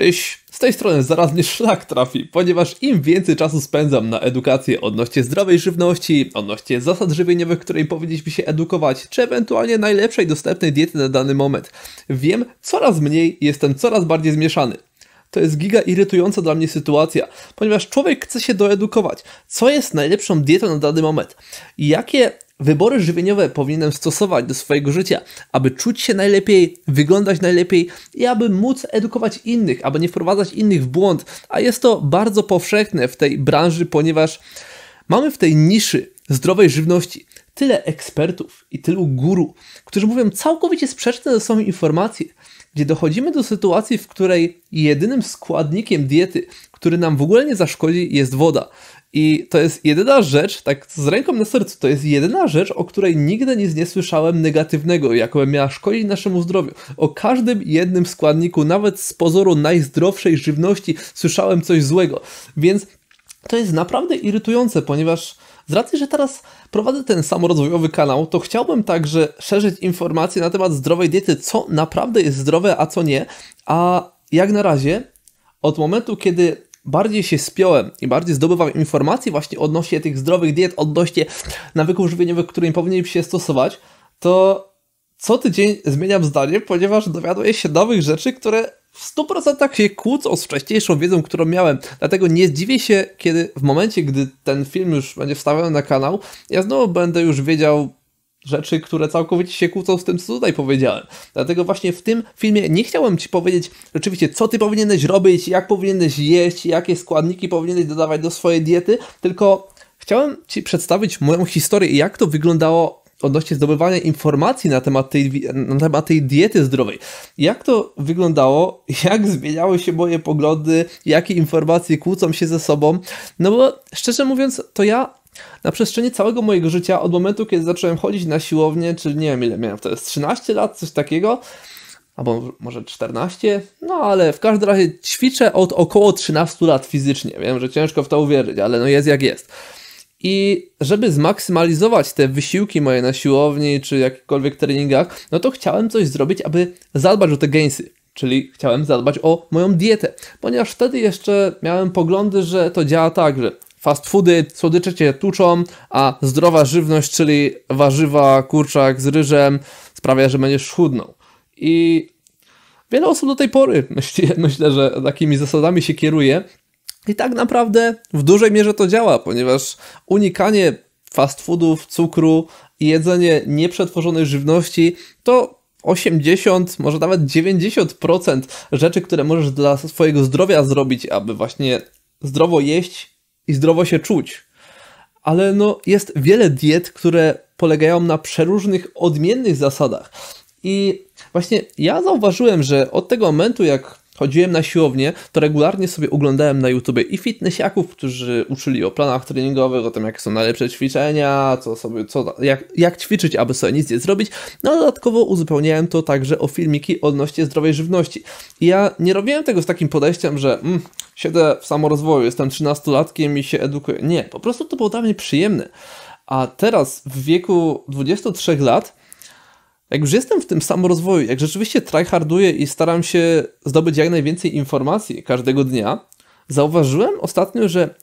Cześć, z tej strony zaraz mnie szlak trafi, ponieważ im więcej czasu spędzam na edukację odnośnie zdrowej żywności, odnośnie zasad żywieniowych, której powinniśmy się edukować, czy ewentualnie najlepszej dostępnej diety na dany moment, wiem coraz mniej i jestem coraz bardziej zmieszany. To jest giga irytująca dla mnie sytuacja, ponieważ człowiek chce się doedukować, co jest najlepszą dietą na dany moment, jakie Wybory żywieniowe powinienem stosować do swojego życia, aby czuć się najlepiej, wyglądać najlepiej i aby móc edukować innych, aby nie wprowadzać innych w błąd. A jest to bardzo powszechne w tej branży, ponieważ mamy w tej niszy zdrowej żywności tyle ekspertów i tylu guru, którzy mówią całkowicie sprzeczne ze sobą informacje, gdzie dochodzimy do sytuacji, w której jedynym składnikiem diety, który nam w ogóle nie zaszkodzi, jest woda. I to jest jedyna rzecz, tak z ręką na sercu, to jest jedyna rzecz, o której nigdy nic nie słyszałem negatywnego, jakoby miała szkodzić naszemu zdrowiu. O każdym jednym składniku, nawet z pozoru najzdrowszej żywności, słyszałem coś złego. Więc to jest naprawdę irytujące, ponieważ z racji, że teraz prowadzę ten samorozwojowy kanał, to chciałbym także szerzyć informacje na temat zdrowej diety, co naprawdę jest zdrowe, a co nie. A jak na razie, od momentu, kiedy bardziej się spiąłem i bardziej zdobywam informacji właśnie odnośnie tych zdrowych diet, odnośnie nawyków żywieniowych, którymi powinienem się stosować, to co tydzień zmieniam zdanie, ponieważ dowiaduję się nowych rzeczy, które w 100% się kłócą z wcześniejszą wiedzą, którą miałem. Dlatego nie zdziwię się, kiedy w momencie, gdy ten film już będzie wstawiony na kanał, ja znowu będę już wiedział rzeczy, które całkowicie się kłócą z tym, co tutaj powiedziałem. Dlatego właśnie w tym filmie nie chciałem Ci powiedzieć rzeczywiście, co Ty powinieneś robić, jak powinieneś jeść, jakie składniki powinieneś dodawać do swojej diety, tylko chciałem Ci przedstawić moją historię i jak to wyglądało odnośnie zdobywania informacji na temat, tej, na temat tej diety zdrowej. Jak to wyglądało, jak zmieniały się moje poglądy, jakie informacje kłócą się ze sobą. No bo szczerze mówiąc, to ja na przestrzeni całego mojego życia, od momentu, kiedy zacząłem chodzić na siłownię, czyli nie wiem ile miałem, to jest 13 lat, coś takiego, albo może 14, no ale w każdym razie ćwiczę od około 13 lat fizycznie. Wiem, że ciężko w to uwierzyć, ale no jest jak jest. I żeby zmaksymalizować te wysiłki moje na siłowni czy jakichkolwiek treningach, no to chciałem coś zrobić, aby zadbać o te gainsy. Czyli chciałem zadbać o moją dietę, ponieważ wtedy jeszcze miałem poglądy, że to działa tak, że fast foody, słodycze cię tuczą, a zdrowa żywność, czyli warzywa, kurczak z ryżem sprawia, że będziesz chudnął. I wiele osób do tej pory myśli, myślę, że takimi zasadami się kieruje. I tak naprawdę w dużej mierze to działa, ponieważ unikanie fast foodów, cukru i jedzenie nieprzetworzonej żywności to 80, może nawet 90% rzeczy, które możesz dla swojego zdrowia zrobić, aby właśnie zdrowo jeść i zdrowo się czuć. Ale no, jest wiele diet, które polegają na przeróżnych, odmiennych zasadach. I właśnie ja zauważyłem, że od tego momentu, jak chodziłem na siłownię, to regularnie sobie oglądałem na YouTubie i fitnessiaków, którzy uczyli o planach treningowych, o tym, jakie są najlepsze ćwiczenia, co sobie, co, jak, jak ćwiczyć, aby sobie nic nie zrobić. No dodatkowo uzupełniałem to także o filmiki odnośnie zdrowej żywności. I ja nie robiłem tego z takim podejściem, że mm, siedzę w samorozwoju, jestem 13-latkiem i się edukuję. Nie, po prostu to było dla mnie przyjemne. A teraz w wieku 23 lat jak już jestem w tym samorozwoju, jak rzeczywiście tryharduję i staram się zdobyć jak najwięcej informacji każdego dnia, zauważyłem ostatnio, że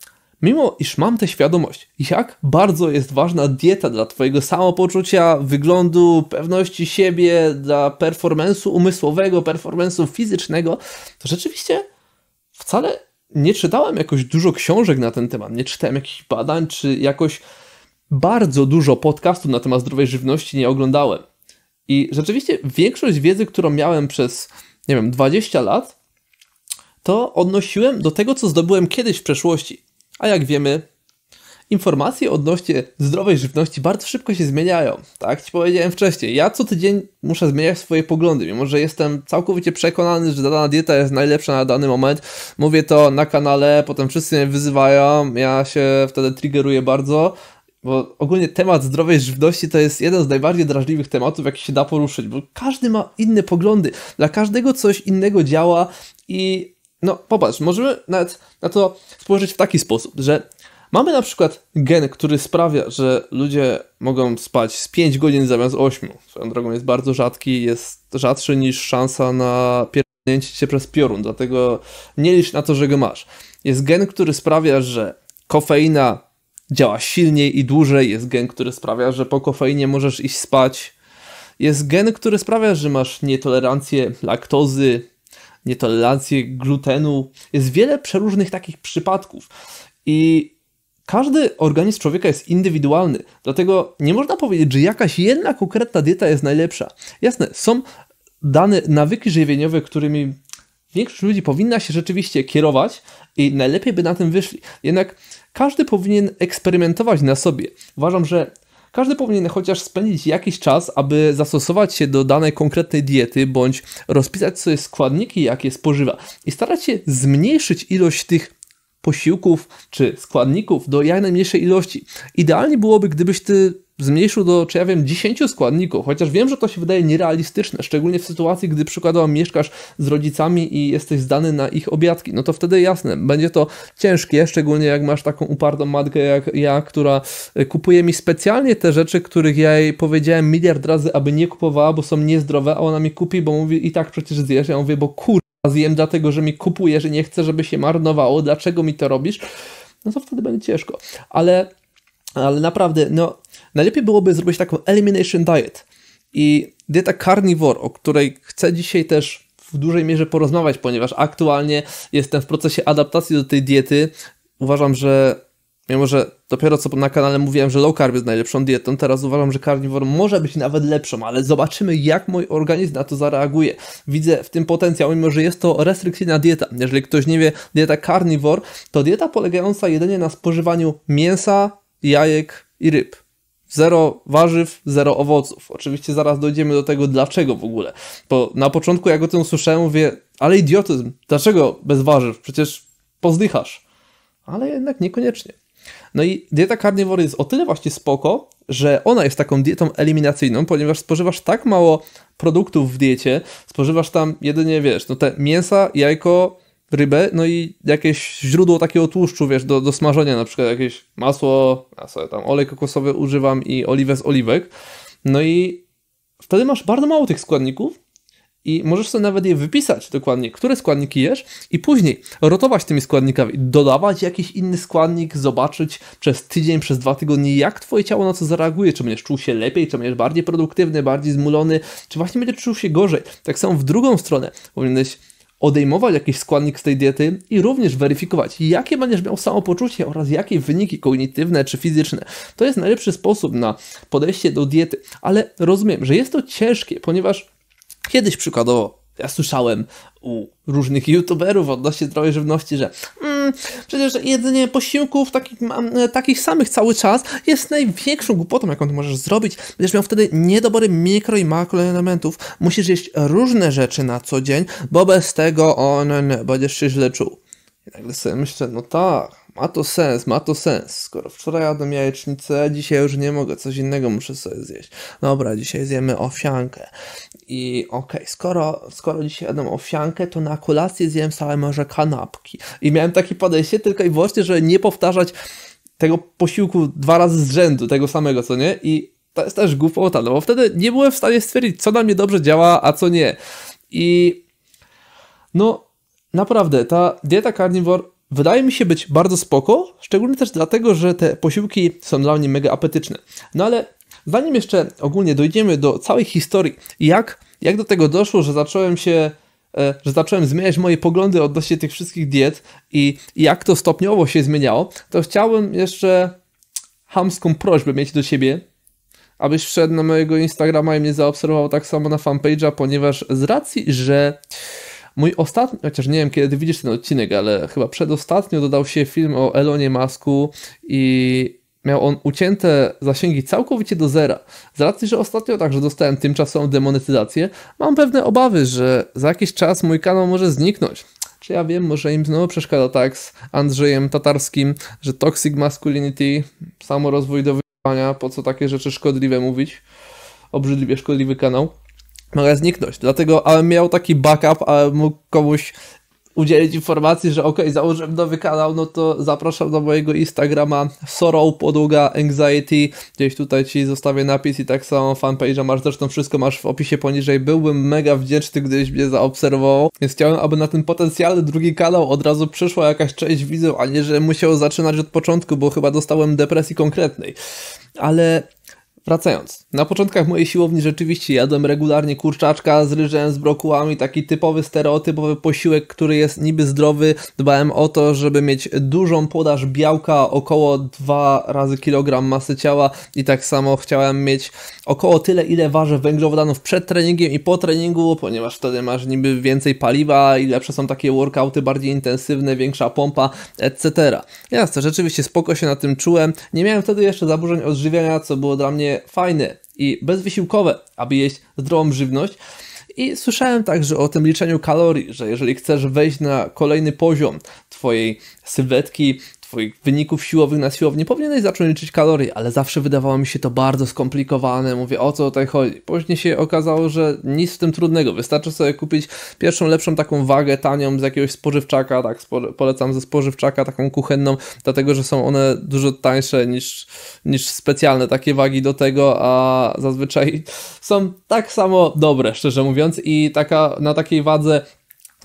mimo iż mam tę świadomość, jak bardzo jest ważna dieta dla Twojego samopoczucia, wyglądu, pewności siebie, dla performance'u umysłowego, performance'u fizycznego, to rzeczywiście wcale nie czytałem jakoś dużo książek na ten temat, nie czytałem jakichś badań, czy jakoś bardzo dużo podcastów na temat zdrowej żywności nie oglądałem. I rzeczywiście większość wiedzy, którą miałem przez, nie wiem, 20 lat, to odnosiłem do tego, co zdobyłem kiedyś w przeszłości. A jak wiemy, informacje odnośnie zdrowej żywności bardzo szybko się zmieniają. Tak ci powiedziałem wcześniej, ja co tydzień muszę zmieniać swoje poglądy, mimo że jestem całkowicie przekonany, że dana dieta jest najlepsza na dany moment. Mówię to na kanale, potem wszyscy mnie wyzywają, ja się wtedy triggeruję bardzo, bo ogólnie temat zdrowej żywności to jest jeden z najbardziej drażliwych tematów, jaki się da poruszyć, bo każdy ma inne poglądy, dla każdego coś innego działa i no popatrz, możemy nawet na to spojrzeć w taki sposób, że mamy na przykład gen, który sprawia, że ludzie mogą spać z 5 godzin zamiast 8. Swoją drogą jest bardzo rzadki, jest rzadszy niż szansa na pierdolnięcie się przez piorun, dlatego nie licz na to, że go masz. Jest gen, który sprawia, że kofeina działa silniej i dłużej, jest gen, który sprawia, że po kofeinie możesz iść spać, jest gen, który sprawia, że masz nietolerancję laktozy, nietolerancję glutenu. Jest wiele przeróżnych takich przypadków. I każdy organizm człowieka jest indywidualny, dlatego nie można powiedzieć, że jakaś jedna konkretna dieta jest najlepsza. Jasne, są dane nawyki żywieniowe, którymi większość ludzi powinna się rzeczywiście kierować, i najlepiej by na tym wyszli. Jednak każdy powinien eksperymentować na sobie. Uważam, że każdy powinien chociaż spędzić jakiś czas, aby zastosować się do danej konkretnej diety, bądź rozpisać sobie składniki, jakie spożywa, i starać się zmniejszyć ilość tych posiłków czy składników do jak najmniejszej ilości. Idealnie byłoby, gdybyś ty zmniejszył do, czy ja wiem, 10 składników, chociaż wiem, że to się wydaje nierealistyczne, szczególnie w sytuacji, gdy przykładowo mieszkasz z rodzicami i jesteś zdany na ich obiadki, no to wtedy jasne, będzie to ciężkie, szczególnie jak masz taką upartą matkę jak ja, która e, kupuje mi specjalnie te rzeczy, których ja jej powiedziałem miliard razy, aby nie kupowała, bo są niezdrowe, a ona mi kupi, bo mówi i tak przecież zjesz, ja mówię, bo kur... zjem dlatego, że mi kupuje, że nie chcę, żeby się marnowało, dlaczego mi to robisz? No to wtedy będzie ciężko, ale ale naprawdę, no Najlepiej byłoby zrobić taką elimination diet. I dieta carnivore, o której chcę dzisiaj też w dużej mierze porozmawiać, ponieważ aktualnie jestem w procesie adaptacji do tej diety. Uważam, że mimo że dopiero co na kanale mówiłem, że low carb jest najlepszą dietą, teraz uważam, że carnivore może być nawet lepszą, ale zobaczymy jak mój organizm na to zareaguje. Widzę w tym potencjał, mimo że jest to restrykcyjna dieta. Jeżeli ktoś nie wie, dieta carnivore to dieta polegająca jedynie na spożywaniu mięsa, jajek i ryb. Zero warzyw, zero owoców. Oczywiście zaraz dojdziemy do tego, dlaczego w ogóle. Bo na początku, jak o tym słyszałem, mówię, ale idiotyzm, dlaczego bez warzyw? Przecież pozdychasz. Ale jednak niekoniecznie. No i dieta carnivore jest o tyle właśnie spoko, że ona jest taką dietą eliminacyjną, ponieważ spożywasz tak mało produktów w diecie, spożywasz tam jedynie, wiesz, no te mięsa, jajko, rybę, no i jakieś źródło takiego tłuszczu, wiesz, do, do smażenia, na przykład jakieś masło, ja sobie tam olej kokosowy używam i oliwę z oliwek. No i wtedy masz bardzo mało tych składników, i możesz sobie nawet je wypisać dokładnie, które składniki jesz i później rotować tymi składnikami, dodawać jakiś inny składnik, zobaczyć przez tydzień, przez dwa tygodnie, jak twoje ciało na co zareaguje, czy będziesz czuł się lepiej, czy będziesz bardziej produktywny, bardziej zmulony, czy właśnie będziesz czuł się gorzej. Tak samo w drugą stronę powinieneś odejmować jakiś składnik z tej diety i również weryfikować, jakie będziesz miał samopoczucie oraz jakie wyniki kognitywne czy fizyczne. To jest najlepszy sposób na podejście do diety, ale rozumiem, że jest to ciężkie, ponieważ kiedyś przykładowo ja słyszałem u różnych youtuberów odnośnie zdrowej żywności, że mm, przecież jedzenie posiłków takich, e, takich samych cały czas jest największą głupotą, jaką ty możesz zrobić. Będziesz miał wtedy niedobory mikro i makroelementów. Musisz jeść różne rzeczy na co dzień, bo bez tego on będziesz się źle czuł. I nagle sobie myślę, no tak, ma to sens, ma to sens. Skoro wczoraj jadłem jajecznicę, dzisiaj już nie mogę, coś innego muszę sobie zjeść. Dobra, dzisiaj zjemy owsiankę. I okej, okay, skoro, skoro dzisiaj jadłem owsiankę, to na kolację zjem całe może kanapki. I miałem takie podejście tylko i wyłącznie, że nie powtarzać tego posiłku dwa razy z rzędu, tego samego, co nie? I to jest też głupota, no bo wtedy nie byłem w stanie stwierdzić, co na mnie dobrze działa, a co nie. I no, naprawdę, ta dieta carnivore wydaje mi się być bardzo spoko, szczególnie też dlatego, że te posiłki są dla mnie mega apetyczne. No ale zanim jeszcze ogólnie dojdziemy do całej historii, jak, jak do tego doszło, że zacząłem się e, że zacząłem zmieniać moje poglądy odnośnie tych wszystkich diet i jak to stopniowo się zmieniało, to chciałbym jeszcze hamską prośbę mieć do ciebie, abyś wszedł na mojego Instagrama i mnie zaobserwował tak samo na fanpage'a, ponieważ z racji, że Mój ostatni, chociaż nie wiem kiedy widzisz ten odcinek, ale chyba przedostatnio dodał się film o Elonie Masku i miał on ucięte zasięgi całkowicie do zera. Z racji, że ostatnio także dostałem tymczasową demonetyzację, mam pewne obawy, że za jakiś czas mój kanał może zniknąć. Czy ja wiem, może im znowu przeszkadza tak z Andrzejem Tatarskim, że toxic masculinity, samorozwój do wyjebania, po co takie rzeczy szkodliwe mówić? Obrzydliwie szkodliwy kanał mogę zniknąć. Dlatego, ale miał taki backup, ale mógł komuś udzielić informacji, że ok, założyłem nowy kanał, no to zapraszam do mojego Instagrama sorrow, podługa, anxiety, gdzieś tutaj Ci zostawię napis i tak samo fanpage'a masz, zresztą wszystko masz w opisie poniżej, byłbym mega wdzięczny, gdybyś mnie zaobserwował, więc chciałem, aby na ten potencjalny drugi kanał od razu przyszła jakaś część widzów, a nie, że musiał zaczynać od początku, bo chyba dostałem depresji konkretnej, ale Wracając. Na początkach mojej siłowni rzeczywiście jadłem regularnie kurczaczka z ryżem, z brokułami, taki typowy, stereotypowy posiłek, który jest niby zdrowy. Dbałem o to, żeby mieć dużą podaż białka, około 2 razy kilogram masy ciała i tak samo chciałem mieć około tyle, ile waży węglowodanów przed treningiem i po treningu, ponieważ wtedy masz niby więcej paliwa i lepsze są takie workouty bardziej intensywne, większa pompa, etc. Jasne, rzeczywiście spoko się na tym czułem. Nie miałem wtedy jeszcze zaburzeń odżywiania, co było dla mnie fajne i bezwysiłkowe, aby jeść zdrową żywność. I słyszałem także o tym liczeniu kalorii, że jeżeli chcesz wejść na kolejny poziom Twojej sylwetki, Twoich wyników siłowych na siłowni powinieneś zacząć liczyć kalorii, ale zawsze wydawało mi się to bardzo skomplikowane. Mówię, o co tutaj chodzi? Później się okazało, że nic w tym trudnego. Wystarczy sobie kupić pierwszą lepszą taką wagę tanią z jakiegoś spożywczaka, tak, spo, polecam ze spożywczaka taką kuchenną, dlatego, że są one dużo tańsze niż, niż specjalne takie wagi do tego, a zazwyczaj są tak samo dobre, szczerze mówiąc i taka, na takiej wadze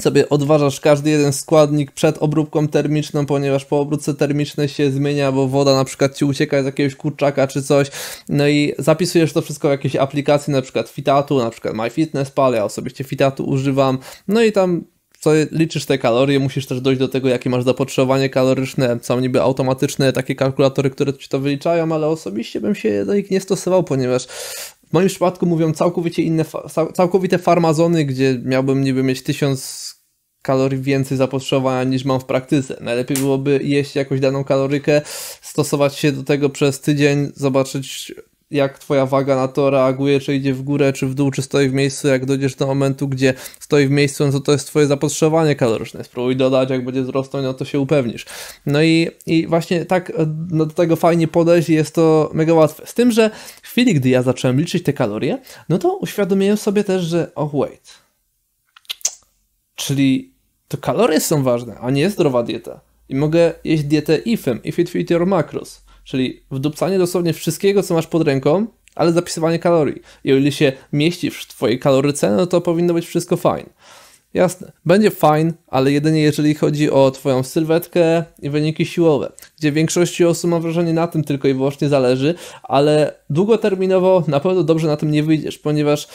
sobie odważasz każdy jeden składnik przed obróbką termiczną, ponieważ po obróbce termicznej się zmienia, bo woda na przykład ci ucieka z jakiegoś kurczaka czy coś. No i zapisujesz to wszystko w jakiejś aplikacji, na przykład Fitatu, na przykład MyFitnessPal, ja osobiście Fitatu używam. No i tam co liczysz te kalorie, musisz też dojść do tego, jakie masz zapotrzebowanie kaloryczne. Są niby automatyczne takie kalkulatory, które ci to wyliczają, ale osobiście bym się do nich nie stosował, ponieważ w moim przypadku mówią całkowicie inne, całkowite farmazony, gdzie miałbym niby mieć 1000 kalorii więcej zapotrzebowania niż mam w praktyce. Najlepiej byłoby jeść jakąś daną kalorykę, stosować się do tego przez tydzień, zobaczyć jak twoja waga na to reaguje, czy idzie w górę, czy w dół, czy stoi w miejscu, jak dojdziesz do momentu, gdzie stoi w miejscu, no to to jest twoje zapotrzebowanie kaloryczne. Spróbuj dodać, jak będzie wzrosnąć, no to się upewnisz. No i, i właśnie tak e, no, do tego fajnie podejść jest to mega łatwe. Z tym, że chwili, gdy ja zacząłem liczyć te kalorie, no to uświadomiłem sobie też, że oh wait. Czyli to kalorie są ważne, a nie zdrowa dieta. I mogę jeść dietę IFem, If It Fit Your Macros, czyli wdupcanie dosłownie wszystkiego, co masz pod ręką, ale zapisywanie kalorii. I o ile się mieści w twojej kaloryce, no to powinno być wszystko fajne. Jasne, będzie fajne, ale jedynie jeżeli chodzi o Twoją sylwetkę i wyniki siłowe, gdzie większości osób ma wrażenie na tym tylko i wyłącznie zależy, ale długoterminowo na pewno dobrze na tym nie wyjdziesz, ponieważ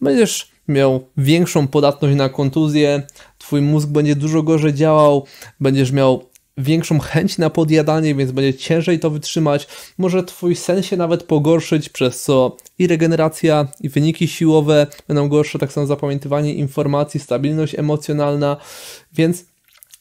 będziesz miał większą podatność na kontuzję, Twój mózg będzie dużo gorzej działał, będziesz miał większą chęć na podjadanie, więc będzie ciężej to wytrzymać. Może twój sen się nawet pogorszyć, przez co i regeneracja, i wyniki siłowe będą gorsze, tak samo zapamiętywanie informacji, stabilność emocjonalna, więc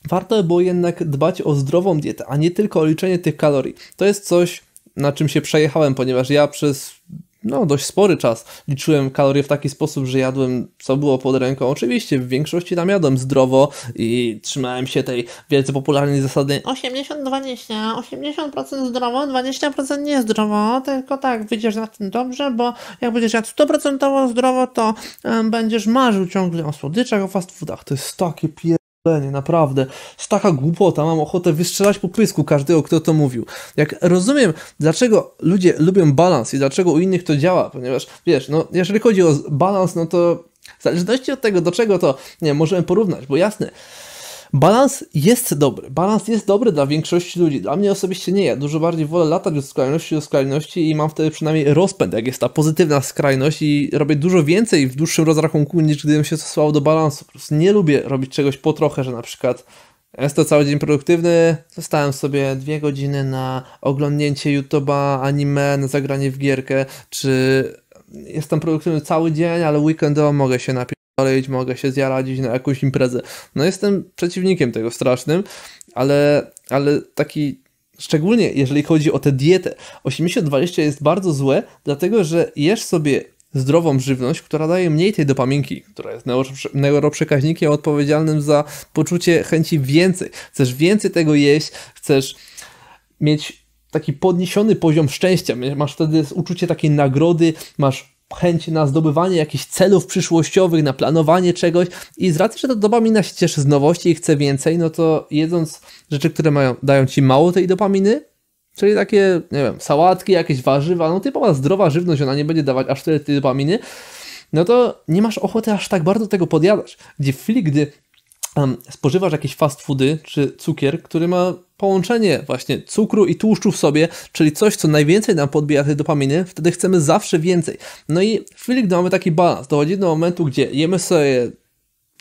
warto było jednak dbać o zdrową dietę, a nie tylko o liczenie tych kalorii. To jest coś, na czym się przejechałem, ponieważ ja przez no, dość spory czas liczyłem kalorie w taki sposób, że jadłem co było pod ręką. Oczywiście w większości tam jadłem zdrowo i trzymałem się tej wielce popularnej zasady 80-20, 80% zdrowo, 20% niezdrowo, tylko tak, wyjdziesz na tym dobrze, bo jak będziesz jadł 100% zdrowo, to um, będziesz marzył ciągle o słodyczach, o fast foodach. To jest takie pier naprawdę. Jest taka głupota, mam ochotę wystrzelać po pysku każdego, kto to mówił. Jak rozumiem, dlaczego ludzie lubią balans i dlaczego u innych to działa, ponieważ, wiesz, no, jeżeli chodzi o balans, no to w zależności od tego, do czego to nie, możemy porównać, bo jasne, Balans jest dobry. Balans jest dobry dla większości ludzi. Dla mnie osobiście nie. Ja dużo bardziej wolę latać od skrajności do skrajności i mam wtedy przynajmniej rozpęd, jak jest ta pozytywna skrajność i robię dużo więcej w dłuższym rozrachunku niż gdybym się stosował do balansu. Po prostu nie lubię robić czegoś po trochę, że na przykład jest to cały dzień produktywny, zostałem sobie dwie godziny na oglądnięcie YouTube'a, anime, na zagranie w gierkę, czy jestem produktywny cały dzień, ale weekendowo mogę się napić szaleć, mogę się zjarać na jakąś imprezę. No jestem przeciwnikiem tego strasznym, ale, ale taki szczególnie jeżeli chodzi o tę dietę, 80-20 jest bardzo złe, dlatego że jesz sobie zdrową żywność, która daje mniej tej dopaminki, która jest neuroprzekaźnikiem odpowiedzialnym za poczucie chęci więcej. Chcesz więcej tego jeść, chcesz mieć taki podniesiony poziom szczęścia, masz wtedy uczucie takiej nagrody, masz chęć na zdobywanie jakichś celów przyszłościowych, na planowanie czegoś i z racji, że ta dopamina się cieszy z nowości i chce więcej, no to jedząc rzeczy, które mają, dają ci mało tej dopaminy, czyli takie, nie wiem, sałatki, jakieś warzywa, no typowa zdrowa żywność, ona nie będzie dawać aż tyle tej dopaminy, no to nie masz ochoty aż tak bardzo tego podjadać. Gdzie w chwili, gdy um, spożywasz jakieś fast foody czy cukier, który ma połączenie właśnie cukru i tłuszczu w sobie, czyli coś, co najwięcej nam podbija tej dopaminy, wtedy chcemy zawsze więcej. No i w chwili, gdy mamy taki balans, dochodzi do momentu, gdzie jemy sobie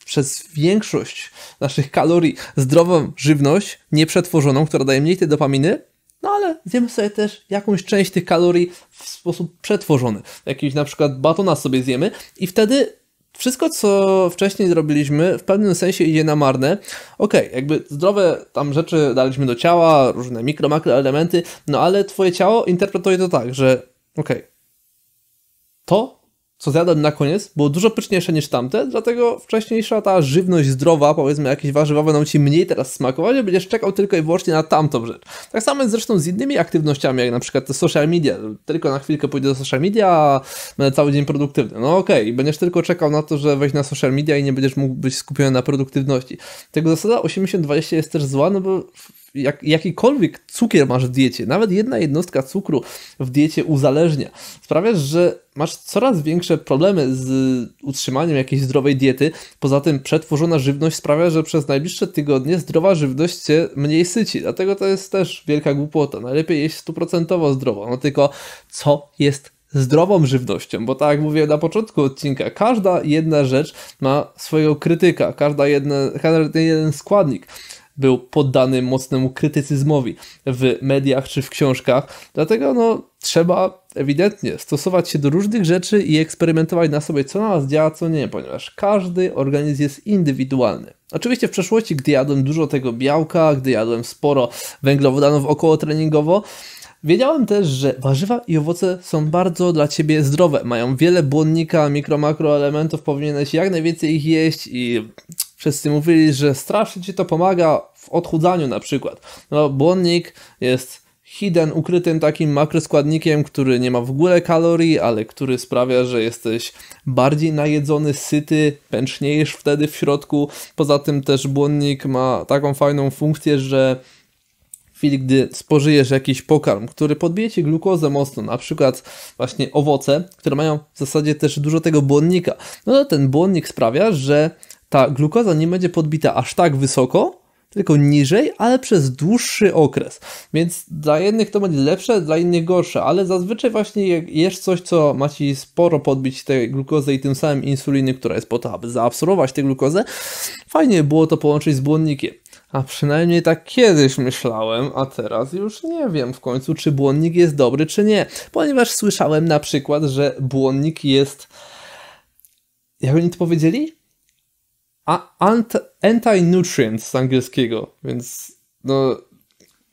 przez większość naszych kalorii zdrową żywność, nieprzetworzoną, która daje mniej tej dopaminy, no ale zjemy sobie też jakąś część tych kalorii w sposób przetworzony. Jakiś na przykład batona sobie zjemy i wtedy wszystko, co wcześniej zrobiliśmy, w pewnym sensie idzie na marne. Okej, okay, jakby zdrowe tam rzeczy daliśmy do ciała, różne mikro, makro elementy, no ale twoje ciało interpretuje to tak, że okej, okay, to co zjadłem na koniec, było dużo pyszniejsze niż tamte, dlatego wcześniejsza ta żywność zdrowa, powiedzmy jakieś warzywa, będą ci mniej teraz smakować, i będziesz czekał tylko i wyłącznie na tamtą rzecz. Tak samo jest zresztą z innymi aktywnościami, jak na przykład te social media. Tylko na chwilkę pójdę do social media, a będę cały dzień produktywny. No okej, okay. i będziesz tylko czekał na to, że weź na social media i nie będziesz mógł być skupiony na produktywności. Tego zasada 80-20 jest też zła, no bo jak, jakikolwiek cukier masz w diecie, nawet jedna jednostka cukru w diecie uzależnia. Sprawia, że masz coraz większe problemy z utrzymaniem jakiejś zdrowej diety. Poza tym przetworzona żywność sprawia, że przez najbliższe tygodnie zdrowa żywność cię mniej syci. Dlatego to jest też wielka głupota. Najlepiej jeść stuprocentowo zdrowo. No tylko co jest zdrową żywnością, bo tak jak mówiłem na początku odcinka, każda jedna rzecz ma swojego krytyka, każda jedna, każdy jeden składnik był poddany mocnemu krytycyzmowi w mediach czy w książkach. Dlatego no, trzeba ewidentnie stosować się do różnych rzeczy i eksperymentować na sobie, co na nas działa, co nie, ponieważ każdy organizm jest indywidualny. Oczywiście w przeszłości, gdy jadłem dużo tego białka, gdy jadłem sporo węglowodanów około treningowo, Wiedziałem też, że warzywa i owoce są bardzo dla Ciebie zdrowe. Mają wiele błonnika, mikro, makroelementów, powinieneś jak najwięcej ich jeść i wszyscy mówili, że strasznie ci to pomaga w odchudzaniu na przykład. No, błonnik jest hidden, ukrytym takim makroskładnikiem, który nie ma w ogóle kalorii, ale który sprawia, że jesteś bardziej najedzony, syty, pęczniejesz wtedy w środku. Poza tym też błonnik ma taką fajną funkcję, że w chwili, gdy spożyjesz jakiś pokarm, który podbije ci glukozę mocno, na przykład właśnie owoce, które mają w zasadzie też dużo tego błonnika, no to ten błonnik sprawia, że ta glukoza nie będzie podbita aż tak wysoko, tylko niżej, ale przez dłuższy okres. Więc dla jednych to będzie lepsze, dla innych gorsze, ale zazwyczaj właśnie jak jesz coś, co ma ci sporo podbić tę glukozę i tym samym insuliny, która jest po to, aby zaabsorbować tę glukozę, fajnie było to połączyć z błonnikiem. A przynajmniej tak kiedyś myślałem, a teraz już nie wiem w końcu, czy błonnik jest dobry, czy nie. Ponieważ słyszałem na przykład, że błonnik jest. Jak oni to powiedzieli? anti nutrients z angielskiego, więc no,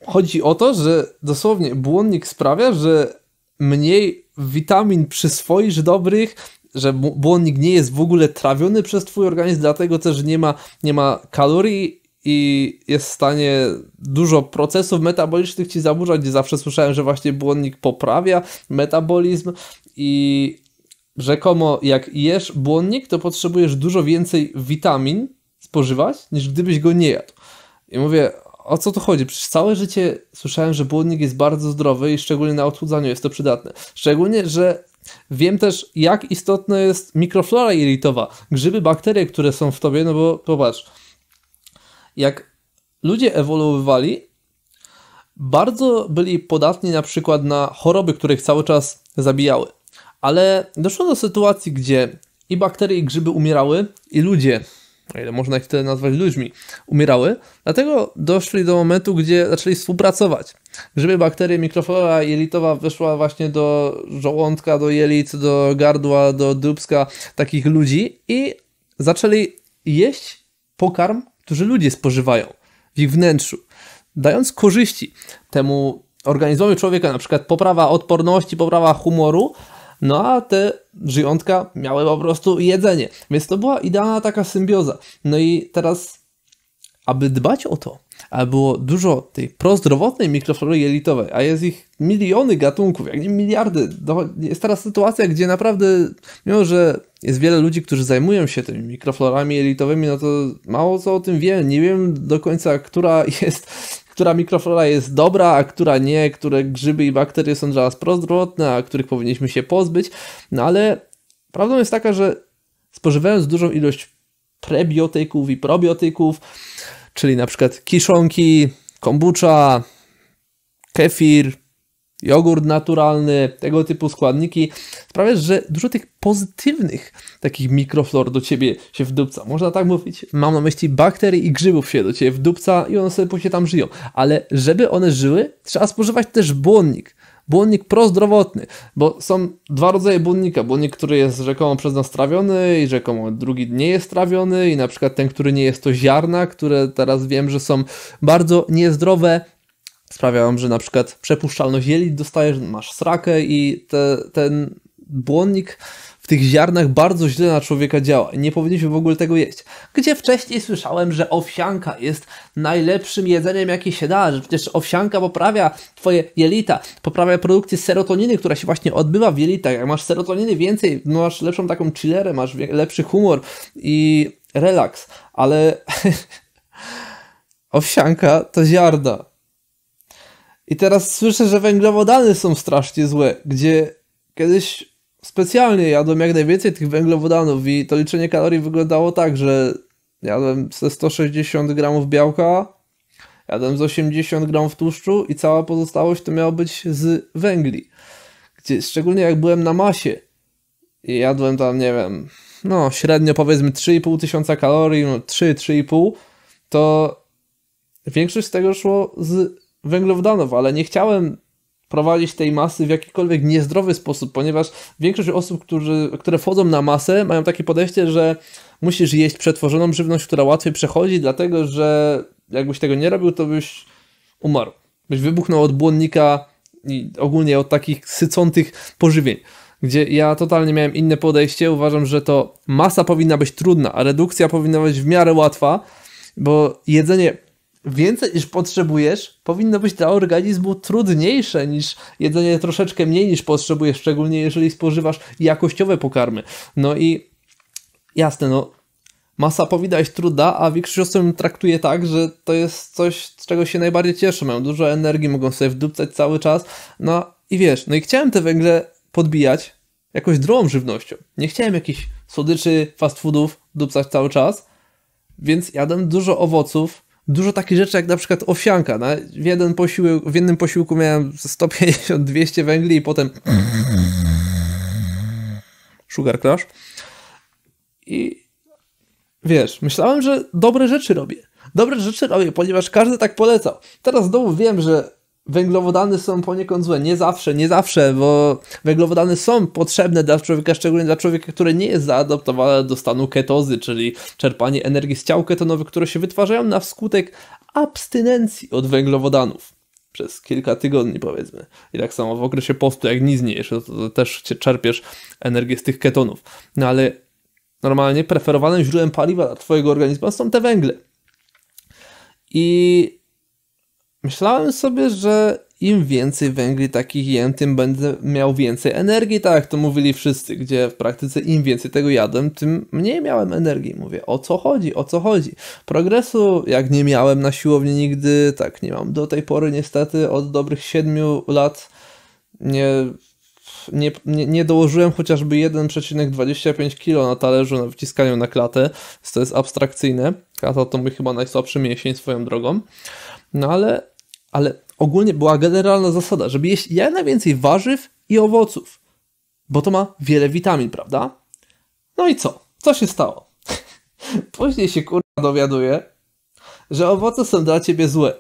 chodzi o to, że dosłownie błonnik sprawia, że mniej witamin przyswoisz dobrych, że błonnik nie jest w ogóle trawiony przez twój organizm, dlatego też nie ma, nie ma kalorii i jest w stanie dużo procesów metabolicznych ci zaburzać, zawsze słyszałem, że właśnie błonnik poprawia metabolizm i rzekomo jak jesz błonnik, to potrzebujesz dużo więcej witamin spożywać, niż gdybyś go nie jadł. I mówię, o co to chodzi? Przecież całe życie słyszałem, że błonnik jest bardzo zdrowy i szczególnie na odchudzaniu jest to przydatne. Szczególnie, że wiem też, jak istotna jest mikroflora jelitowa, grzyby, bakterie, które są w tobie, no bo popatrz, jak ludzie ewoluowali, bardzo byli podatni na przykład na choroby, które ich cały czas zabijały ale doszło do sytuacji, gdzie i bakterie, i grzyby umierały, i ludzie, o ile można ich wtedy nazwać ludźmi, umierały. Dlatego doszli do momentu, gdzie zaczęli współpracować. Grzyby, bakterie, mikroflora jelitowa weszła właśnie do żołądka, do jelit, do gardła, do dubska takich ludzi i zaczęli jeść pokarm, który ludzie spożywają w ich wnętrzu, dając korzyści temu organizmowi człowieka, na przykład poprawa odporności, poprawa humoru, no a te żyjątka miały po prostu jedzenie, więc to była idealna taka symbioza. No i teraz, aby dbać o to, aby było dużo tej prozdrowotnej mikroflory jelitowej, a jest ich miliony gatunków, jak nie miliardy. No, jest teraz sytuacja, gdzie naprawdę, mimo że jest wiele ludzi, którzy zajmują się tymi mikroflorami jelitowymi, no to mało co o tym wiem. Nie wiem do końca, która jest która mikroflora jest dobra, a która nie, które grzyby i bakterie są dla nas prozdrowotne, a których powinniśmy się pozbyć. No ale prawdą jest taka, że spożywając dużą ilość prebiotyków i probiotyków, czyli na przykład kiszonki, kombucha, kefir, jogurt naturalny, tego typu składniki sprawia, że dużo tych pozytywnych takich mikroflor do ciebie się wdupca. Można tak mówić, mam na myśli bakterii i grzybów się do ciebie wdupca i one sobie później tam żyją. Ale żeby one żyły, trzeba spożywać też błonnik błonnik prozdrowotny, bo są dwa rodzaje błonnika. Błonnik, który jest rzekomo przez nas trawiony i rzekomo drugi nie jest trawiony i na przykład ten, który nie jest to ziarna, które teraz wiem, że są bardzo niezdrowe, sprawiają, że na przykład przepuszczalność jelit dostajesz, masz srakę i te, ten błonnik w tych ziarnach bardzo źle na człowieka działa i nie powinniśmy w ogóle tego jeść. Gdzie wcześniej słyszałem, że owsianka jest najlepszym jedzeniem, jakie się da, że przecież owsianka poprawia twoje jelita, poprawia produkcję serotoniny, która się właśnie odbywa w jelitach. Jak masz serotoniny więcej, no masz lepszą taką chillerę, masz lepszy humor i relaks, ale owsianka to ziarna. I teraz słyszę, że węglowodany są strasznie złe, gdzie kiedyś specjalnie jadłem jak najwięcej tych węglowodanów i to liczenie kalorii wyglądało tak, że jadłem ze 160 gramów białka, jadłem z 80 gramów tłuszczu i cała pozostałość to miało być z węgli. Gdzie, szczególnie jak byłem na masie i jadłem tam, nie wiem, no średnio powiedzmy 3,5 tysiąca kalorii, no 3, 3,5, to większość z tego szło z węglowodanów, ale nie chciałem prowadzić tej masy w jakikolwiek niezdrowy sposób, ponieważ większość osób, którzy, które wchodzą na masę, mają takie podejście, że musisz jeść przetworzoną żywność, która łatwiej przechodzi, dlatego że jakbyś tego nie robił, to byś umarł. Byś wybuchnął od błonnika i ogólnie od takich sycących pożywień. Gdzie ja totalnie miałem inne podejście, uważam, że to masa powinna być trudna, a redukcja powinna być w miarę łatwa, bo jedzenie więcej niż potrzebujesz, powinno być dla organizmu trudniejsze niż jedzenie troszeczkę mniej niż potrzebujesz, szczególnie jeżeli spożywasz jakościowe pokarmy. No i jasne, no masa powinna być trudna, a większość osób traktuje tak, że to jest coś, z czego się najbardziej cieszę. Mają dużo energii, mogą sobie wdupcać cały czas. No i wiesz, no i chciałem te węgle podbijać jakoś drogą żywnością. Nie chciałem jakichś słodyczy, fast foodów dupcać cały czas, więc jadłem dużo owoców, dużo takich rzeczy jak na przykład owsianka. Na, w, jeden posiłek, w jednym posiłku miałem 150-200 węgli i potem sugar crash. I wiesz, myślałem, że dobre rzeczy robię. Dobre rzeczy robię, ponieważ każdy tak polecał. Teraz znowu wiem, że węglowodany są poniekąd złe. Nie zawsze, nie zawsze, bo węglowodany są potrzebne dla człowieka, szczególnie dla człowieka, który nie jest zaadaptowany do stanu ketozy, czyli czerpanie energii z ciał ketonowych, które się wytwarzają na wskutek abstynencji od węglowodanów. Przez kilka tygodni, powiedzmy. I tak samo w okresie postu, jak nic nie jesz, no to, to też czerpiesz energię z tych ketonów. No ale normalnie preferowanym źródłem paliwa dla Twojego organizmu są te węgle. I Myślałem sobie, że im więcej węgli takich jem, tym będę miał więcej energii, tak jak to mówili wszyscy, gdzie w praktyce im więcej tego jadłem, tym mniej miałem energii. Mówię, o co chodzi, o co chodzi. Progresu jak nie miałem na siłowni nigdy, tak nie mam do tej pory niestety od dobrych 7 lat nie, nie, nie, nie dołożyłem chociażby 1,25 kg na talerzu na wciskaniu na klatę, to jest abstrakcyjne. Klata to mój chyba najsłabszy mięsień swoją drogą. No ale ale ogólnie była generalna zasada, żeby jeść jak najwięcej warzyw i owoców, bo to ma wiele witamin, prawda? No i co? Co się stało? Później się kurwa dowiaduje, że owoce są dla ciebie złe.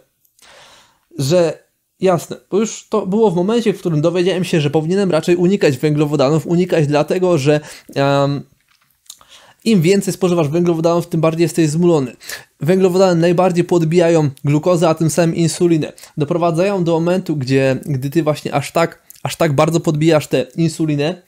Że jasne, bo już to było w momencie, w którym dowiedziałem się, że powinienem raczej unikać węglowodanów, unikać dlatego, że um, im więcej spożywasz węglowodanów, tym bardziej jesteś zmulony. Węglowodany najbardziej podbijają glukozę, a tym samym insulinę. Doprowadzają do momentu, gdzie gdy ty właśnie aż tak, aż tak bardzo podbijasz tę insulinę,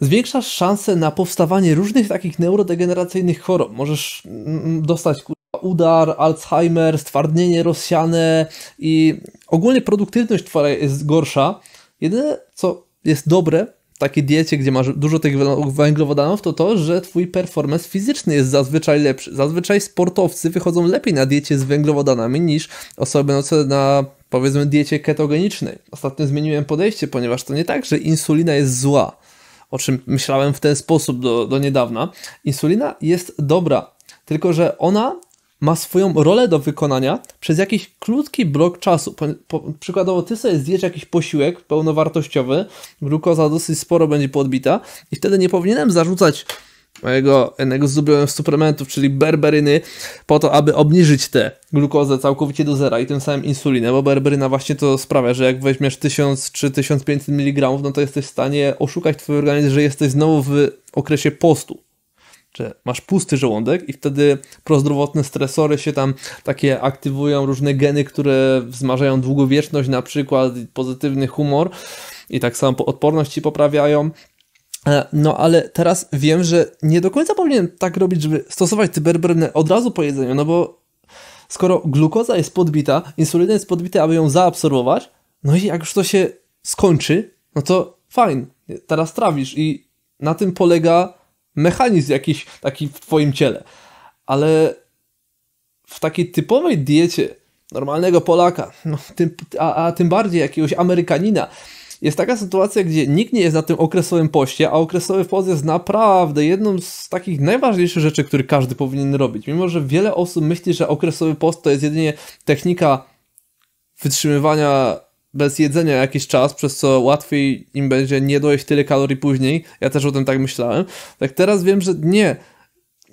zwiększasz szanse na powstawanie różnych takich neurodegeneracyjnych chorób. Możesz mm, mm, dostać udar, Alzheimer, stwardnienie rozsiane i ogólnie produktywność twoja jest gorsza. Jedyne, co jest dobre, takiej diecie, gdzie masz dużo tych węglowodanów, to to, że twój performance fizyczny jest zazwyczaj lepszy. Zazwyczaj sportowcy wychodzą lepiej na diecie z węglowodanami niż osoby będące no na powiedzmy diecie ketogenicznej. Ostatnio zmieniłem podejście, ponieważ to nie tak, że insulina jest zła, o czym myślałem w ten sposób do, do niedawna. Insulina jest dobra, tylko że ona ma swoją rolę do wykonania przez jakiś krótki blok czasu. Po, po, przykładowo, ty sobie zjesz jakiś posiłek pełnowartościowy, glukoza dosyć sporo będzie podbita, i wtedy nie powinienem zarzucać mojego jednego z suplementów, czyli berberyny, po to, aby obniżyć tę glukozę całkowicie do zera i tym samym insulinę, bo berberyna właśnie to sprawia, że jak weźmiesz 1000 czy 1500 mg, no to jesteś w stanie oszukać twój organizm, że jesteś znowu w okresie postu że masz pusty żołądek i wtedy prozdrowotne stresory się tam takie aktywują, różne geny, które wzmażają długowieczność na przykład, pozytywny humor i tak samo odporność ci poprawiają. E, no ale teraz wiem, że nie do końca powinienem tak robić, żeby stosować tyberbrynę od razu po jedzeniu, no bo skoro glukoza jest podbita, insulina jest podbita, aby ją zaabsorbować, no i jak już to się skończy, no to fajnie, teraz trawisz i na tym polega mechanizm jakiś taki w twoim ciele. Ale w takiej typowej diecie normalnego Polaka, no, tym, a, a tym bardziej jakiegoś Amerykanina, jest taka sytuacja, gdzie nikt nie jest na tym okresowym poście, a okresowy post jest naprawdę jedną z takich najważniejszych rzeczy, które każdy powinien robić. Mimo, że wiele osób myśli, że okresowy post to jest jedynie technika wytrzymywania bez jedzenia jakiś czas, przez co łatwiej im będzie nie dojeść tyle kalorii później. Ja też o tym tak myślałem. Tak teraz wiem, że nie.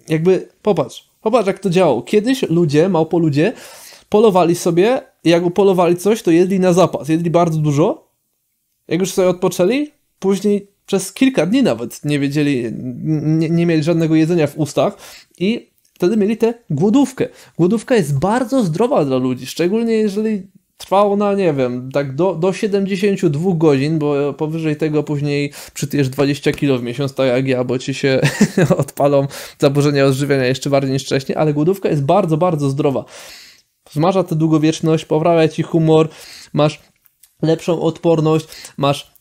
Jakby, popatrz, popatrz jak to działało. Kiedyś ludzie, małpo ludzie, polowali sobie i jak upolowali coś, to jedli na zapas. Jedli bardzo dużo. Jak już sobie odpoczęli, później przez kilka dni nawet nie wiedzieli, nie, nie mieli żadnego jedzenia w ustach i wtedy mieli tę głodówkę. Głodówka jest bardzo zdrowa dla ludzi, szczególnie jeżeli Trwa ona, nie wiem, tak do, do 72 godzin, bo powyżej tego później przytyjesz 20 kilo w miesiąc, tak jak ja, bo ci się odpalą zaburzenia odżywiania jeszcze bardziej niż wcześniej, ale głodówka jest bardzo, bardzo zdrowa. Zmarza tę długowieczność, poprawia ci humor, masz lepszą odporność, masz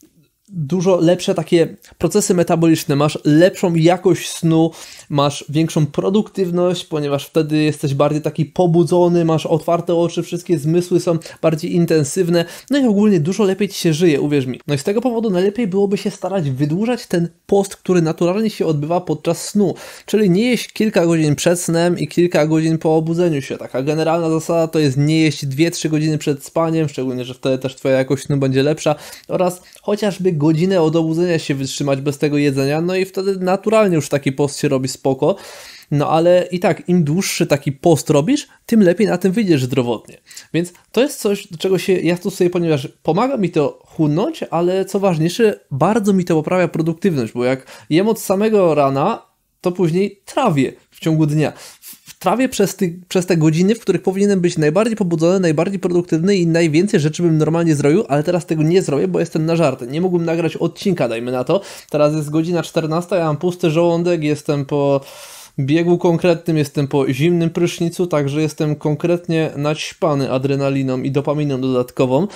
dużo lepsze takie procesy metaboliczne, masz lepszą jakość snu, masz większą produktywność, ponieważ wtedy jesteś bardziej taki pobudzony, masz otwarte oczy, wszystkie zmysły są bardziej intensywne, no i ogólnie dużo lepiej ci się żyje, uwierz mi. No i z tego powodu najlepiej byłoby się starać wydłużać ten post, który naturalnie się odbywa podczas snu, czyli nie jeść kilka godzin przed snem i kilka godzin po obudzeniu się. Taka generalna zasada to jest nie jeść 2-3 godziny przed spaniem, szczególnie, że wtedy też twoja jakość snu będzie lepsza oraz chociażby godzinę od obudzenia się wytrzymać bez tego jedzenia, no i wtedy naturalnie już taki post się robi z spoko, no ale i tak im dłuższy taki post robisz, tym lepiej na tym wyjdziesz zdrowotnie. Więc to jest coś, do czego się ja stosuję, ponieważ pomaga mi to chudnąć, ale co ważniejsze, bardzo mi to poprawia produktywność, bo jak jem od samego rana, to później trawię w ciągu dnia w trawie przez, ty, przez te godziny, w których powinienem być najbardziej pobudzony, najbardziej produktywny i najwięcej rzeczy bym normalnie zrobił, ale teraz tego nie zrobię, bo jestem na żarty. Nie mógłbym nagrać odcinka, dajmy na to. Teraz jest godzina 14, ja mam pusty żołądek, jestem po biegu konkretnym, jestem po zimnym prysznicu, także jestem konkretnie naćpany adrenaliną i dopaminą dodatkową,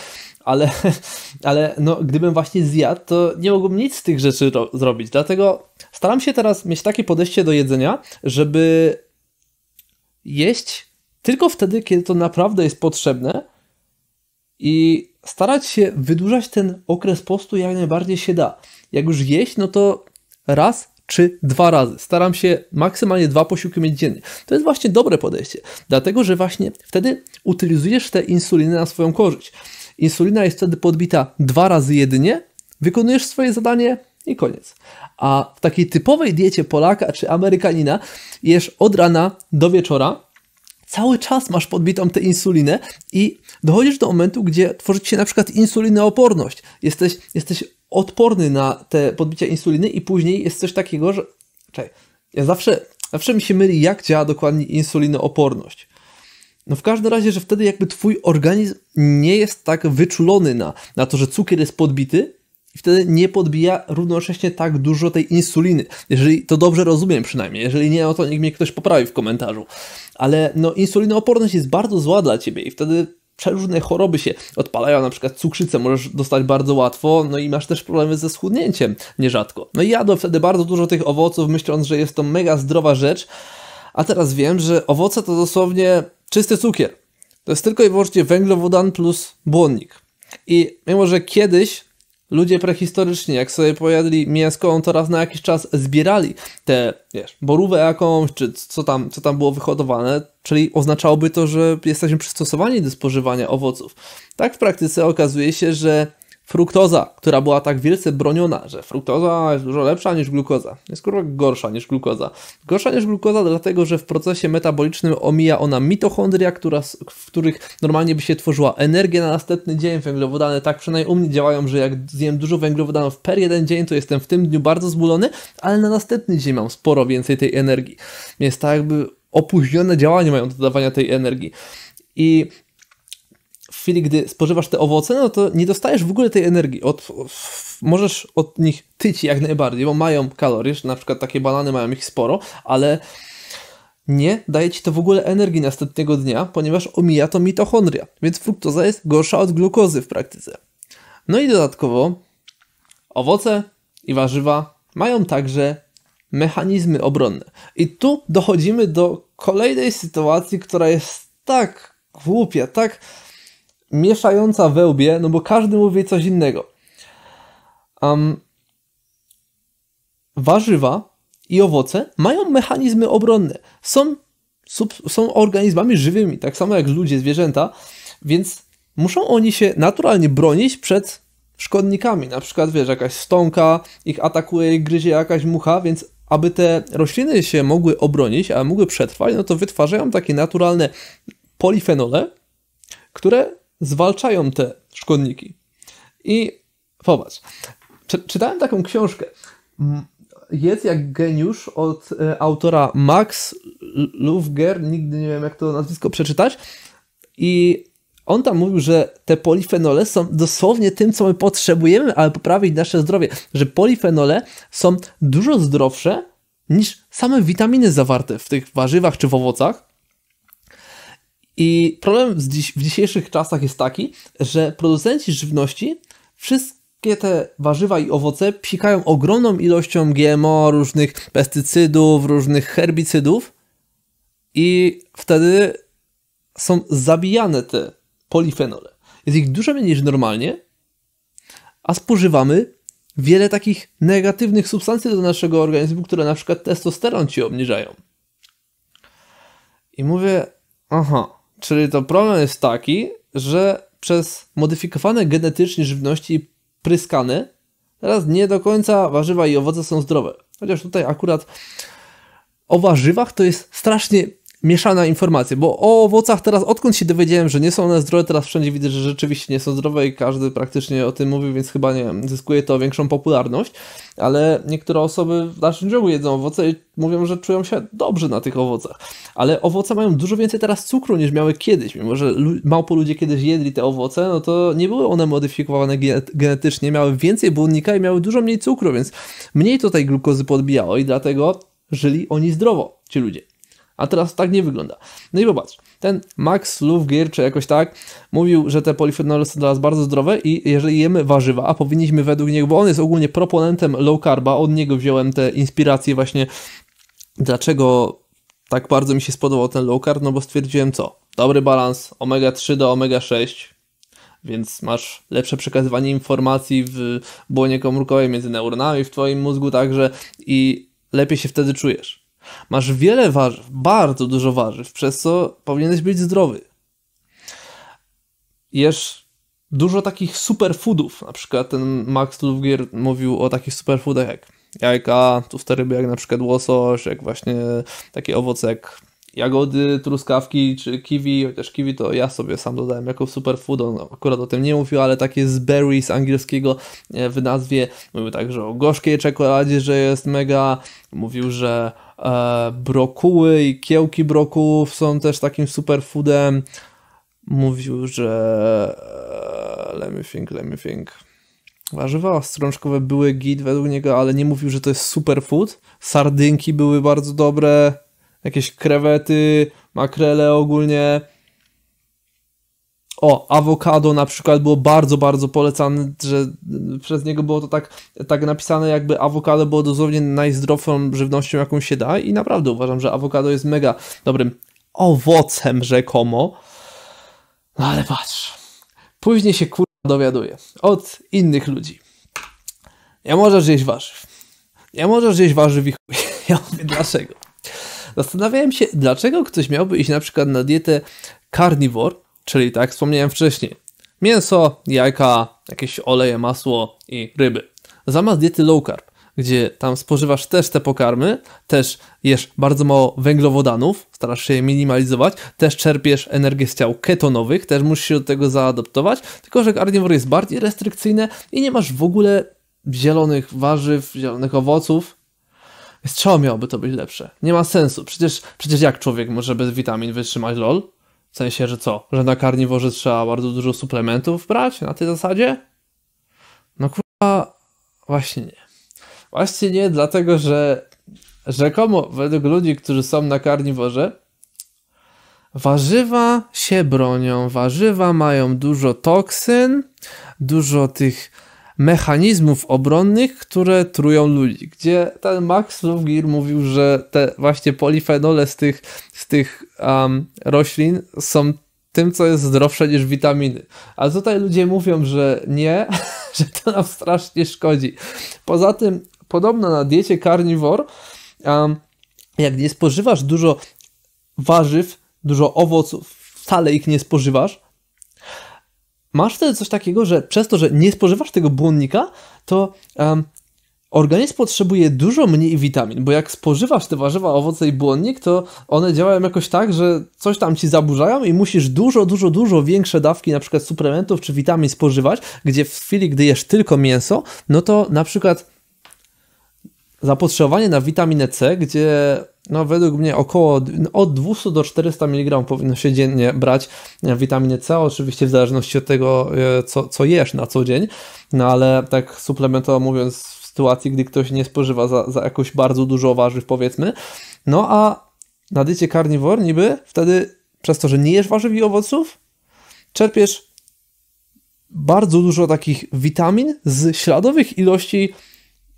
ale, ale no, gdybym właśnie zjadł, to nie mogłem nic z tych rzeczy zrobić. Dlatego staram się teraz mieć takie podejście do jedzenia, żeby jeść tylko wtedy, kiedy to naprawdę jest potrzebne i starać się wydłużać ten okres postu jak najbardziej się da. Jak już jeść, no to raz czy dwa razy. Staram się maksymalnie dwa posiłki mieć dziennie. To jest właśnie dobre podejście, dlatego że właśnie wtedy utylizujesz tę insulinę na swoją korzyść. Insulina jest wtedy podbita dwa razy jedynie, wykonujesz swoje zadanie i koniec. A w takiej typowej diecie Polaka czy Amerykanina jesz od rana do wieczora, cały czas masz podbitą tę insulinę i dochodzisz do momentu, gdzie tworzy ci się na przykład insulinooporność. Jesteś, jesteś odporny na te podbicia insuliny i później jest coś takiego, że... Czekaj, ja zawsze, zawsze mi się myli, jak działa dokładnie insulinooporność. No w każdym razie, że wtedy jakby twój organizm nie jest tak wyczulony na, na to, że cukier jest podbity, i wtedy nie podbija równocześnie tak dużo tej insuliny. Jeżeli to dobrze rozumiem przynajmniej, jeżeli nie, no to niech mnie ktoś poprawi w komentarzu. Ale no insulinooporność jest bardzo zła dla ciebie i wtedy przeróżne choroby się odpalają, na przykład cukrzycę możesz dostać bardzo łatwo, no i masz też problemy ze schudnięciem nierzadko. No i jadłem wtedy bardzo dużo tych owoców, myśląc, że jest to mega zdrowa rzecz, a teraz wiem, że owoce to dosłownie czysty cukier. To jest tylko i wyłącznie węglowodan plus błonnik. I mimo, że kiedyś Ludzie prehistorycznie, jak sobie pojadli mięsko, to raz na jakiś czas zbierali te, wiesz, borówę jakąś, czy co tam, co tam było wyhodowane, czyli oznaczałoby to, że jesteśmy przystosowani do spożywania owoców. Tak w praktyce okazuje się, że Fruktoza, która była tak wielce broniona, że fruktoza jest dużo lepsza niż glukoza. Jest kurwa gorsza niż glukoza. Gorsza niż glukoza, dlatego że w procesie metabolicznym omija ona mitochondria, która, w których normalnie by się tworzyła energia na następny dzień. Węglowodany tak przynajmniej u mnie działają, że jak zjem dużo węglowodanów per jeden dzień, to jestem w tym dniu bardzo zbudowany, ale na następny dzień mam sporo więcej tej energii. Więc tak jakby opóźnione działanie mają do dodawania tej energii. I chwili, gdy spożywasz te owoce, no to nie dostajesz w ogóle tej energii. Od, w, możesz od nich tyć jak najbardziej, bo mają kalorie, na przykład takie banany mają ich sporo, ale nie daje ci to w ogóle energii następnego dnia, ponieważ omija to mitochondria, więc fruktoza jest gorsza od glukozy w praktyce. No i dodatkowo owoce i warzywa mają także mechanizmy obronne. I tu dochodzimy do kolejnej sytuacji, która jest tak głupia, tak mieszająca wełbie, no bo każdy mówi coś innego. Um, warzywa i owoce mają mechanizmy obronne. Są, sub, są organizmami żywymi, tak samo jak ludzie, zwierzęta, więc muszą oni się naturalnie bronić przed szkodnikami. Na przykład, wiesz, jakaś stonka, ich atakuje, gryzie jakaś mucha, więc aby te rośliny się mogły obronić, a mogły przetrwać, no to wytwarzają takie naturalne polifenole, które zwalczają te szkodniki. I popatrz, czytałem taką książkę. Jest jak geniusz od e, autora Max Lufger, nigdy nie wiem jak to nazwisko przeczytać. I on tam mówił, że te polifenole są dosłownie tym, co my potrzebujemy, aby poprawić nasze zdrowie. Że polifenole są dużo zdrowsze niż same witaminy zawarte w tych warzywach czy w owocach. I problem w dzisiejszych czasach jest taki, że producenci żywności wszystkie te warzywa i owoce psikają ogromną ilością GMO, różnych pestycydów, różnych herbicydów i wtedy są zabijane te polifenole. Jest ich dużo mniej niż normalnie, a spożywamy wiele takich negatywnych substancji do naszego organizmu, które na przykład testosteron ci obniżają. I mówię, aha, Czyli to problem jest taki, że przez modyfikowane genetycznie żywności pryskane, teraz nie do końca warzywa i owoce są zdrowe. Chociaż tutaj akurat o warzywach to jest strasznie mieszana informacja, bo o owocach teraz odkąd się dowiedziałem, że nie są one zdrowe, teraz wszędzie widzę, że rzeczywiście nie są zdrowe i każdy praktycznie o tym mówi, więc chyba nie zyskuje to większą popularność, ale niektóre osoby w naszym ciągu jedzą owoce i mówią, że czują się dobrze na tych owocach, ale owoce mają dużo więcej teraz cukru niż miały kiedyś, mimo że małpo ludzie kiedyś jedli te owoce, no to nie były one modyfikowane genetycznie, miały więcej błonnika i miały dużo mniej cukru, więc mniej tutaj glukozy podbijało i dlatego żyli oni zdrowo, ci ludzie. A teraz tak nie wygląda. No i popatrz, ten Max Lufgier, czy jakoś tak, mówił, że te polifenole są dla nas bardzo zdrowe i jeżeli jemy warzywa, a powinniśmy według niego, bo on jest ogólnie proponentem low carba, od niego wziąłem te inspiracje właśnie, dlaczego tak bardzo mi się spodobał ten low carb, no bo stwierdziłem co? Dobry balans omega-3 do omega-6, więc masz lepsze przekazywanie informacji w błonie komórkowej między neuronami w twoim mózgu także i lepiej się wtedy czujesz. Masz wiele warzyw, bardzo dużo warzyw, przez co powinieneś być zdrowy. Jesz dużo takich superfoodów, na przykład ten Max Lufgier mówił o takich superfoodach jak jajka, tłuste ryby, jak na przykład łosoś, jak właśnie takie owoce jak jagody, truskawki czy kiwi, chociaż kiwi to ja sobie sam dodałem jako superfood, on akurat o tym nie mówił, ale takie z berry z angielskiego e, w nazwie, mówił także o gorzkiej czekoladzie, że jest mega, mówił, że E, brokuły i kiełki brokułów są też takim superfoodem. Mówił, że e, let me think, let me think. Warzywa strączkowe były git według niego, ale nie mówił, że to jest superfood. Sardynki były bardzo dobre, jakieś krewety, makrele ogólnie. O, awokado na przykład było bardzo, bardzo polecane, że przez niego było to tak, tak napisane, jakby awokado było dosłownie najzdrowszą żywnością, jaką się da i naprawdę uważam, że awokado jest mega dobrym owocem rzekomo. No ale patrz, później się kurwa dowiaduje od innych ludzi. Ja możesz jeść warzyw. Ja możesz jeść warzyw i chuj. Ja mówię, dlaczego? Zastanawiałem się, dlaczego ktoś miałby iść na przykład na dietę carnivore, czyli tak jak wspomniałem wcześniej, mięso, jajka, jakieś oleje, masło i ryby. Zamiast diety low carb, gdzie tam spożywasz też te pokarmy, też jesz bardzo mało węglowodanów, starasz się je minimalizować, też czerpiesz energię z ciał ketonowych, też musisz się do tego zaadoptować, tylko że carnivore jest bardziej restrykcyjne i nie masz w ogóle zielonych warzyw, zielonych owoców, więc czemu miałoby to być lepsze? Nie ma sensu. Przecież, przecież jak człowiek może bez witamin wytrzymać LOL? W sensie, że co? Że na karniworze trzeba bardzo dużo suplementów brać na tej zasadzie? No kurwa, właśnie nie. Właśnie nie, dlatego że rzekomo według ludzi, którzy są na karniworze, warzywa się bronią, warzywa mają dużo toksyn, dużo tych mechanizmów obronnych, które trują ludzi. Gdzie ten Max Lufgir mówił, że te właśnie polifenole z tych, z tych um, roślin są tym, co jest zdrowsze niż witaminy. A tutaj ludzie mówią, że nie, że to nam strasznie szkodzi. Poza tym, podobno na diecie carnivore, um, jak nie spożywasz dużo warzyw, dużo owoców, wcale ich nie spożywasz, masz wtedy coś takiego, że przez to, że nie spożywasz tego błonnika, to um, organizm potrzebuje dużo mniej witamin, bo jak spożywasz te warzywa, owoce i błonnik, to one działają jakoś tak, że coś tam ci zaburzają i musisz dużo, dużo, dużo większe dawki na przykład suplementów czy witamin spożywać, gdzie w chwili, gdy jesz tylko mięso, no to na przykład zapotrzebowanie na witaminę C, gdzie no według mnie około od 200 do 400 mg powinno się dziennie brać e, witaminę C, oczywiście w zależności od tego, e, co, co jesz na co dzień, no ale tak suplementowo mówiąc, w sytuacji, gdy ktoś nie spożywa za, za jakoś bardzo dużo warzyw, powiedzmy, no a na dycie carnivore niby wtedy przez to, że nie jesz warzyw i owoców, czerpiesz bardzo dużo takich witamin z śladowych ilości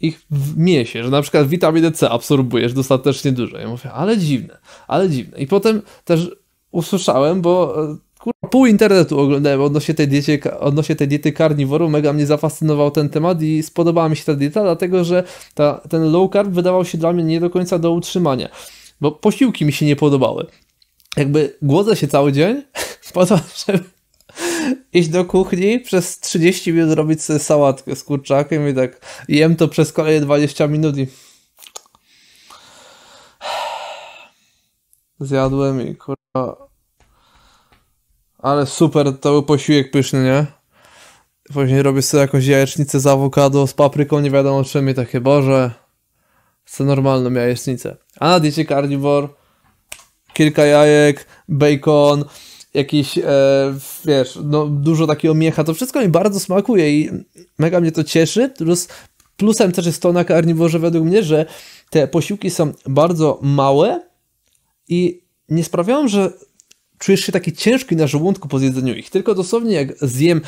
ich w miesie, że na przykład witaminę C absorbujesz dostatecznie dużo. Ja mówię, ale dziwne, ale dziwne. I potem też usłyszałem, bo e, kurwa, pół internetu oglądałem odnośnie tej, diecie, odnośnie tej diety karniworu, mega mnie zafascynował ten temat i spodobała mi się ta dieta, dlatego że ta, ten low carb wydawał się dla mnie nie do końca do utrzymania, bo posiłki mi się nie podobały. Jakby głodzę się cały dzień, po żeby iść do kuchni, przez 30 minut robić sobie sałatkę z kurczakiem i tak jem to przez kolejne 20 minut i zjadłem i kurwa ale super, to był posiłek pyszny, nie? Później robię sobie jakąś jajecznicę z awokado, z papryką, nie wiadomo czym i takie, Boże, chcę normalną jajecznicę. A na diecie carnivore kilka jajek, bacon, jakiś, e, wiesz, no, dużo takiego miecha, to wszystko mi bardzo smakuje i mega mnie to cieszy, plus plusem też jest to na karniworze według mnie, że te posiłki są bardzo małe i nie sprawiają, że czujesz się taki ciężki na żołądku po zjedzeniu ich. Tylko dosłownie jak zjem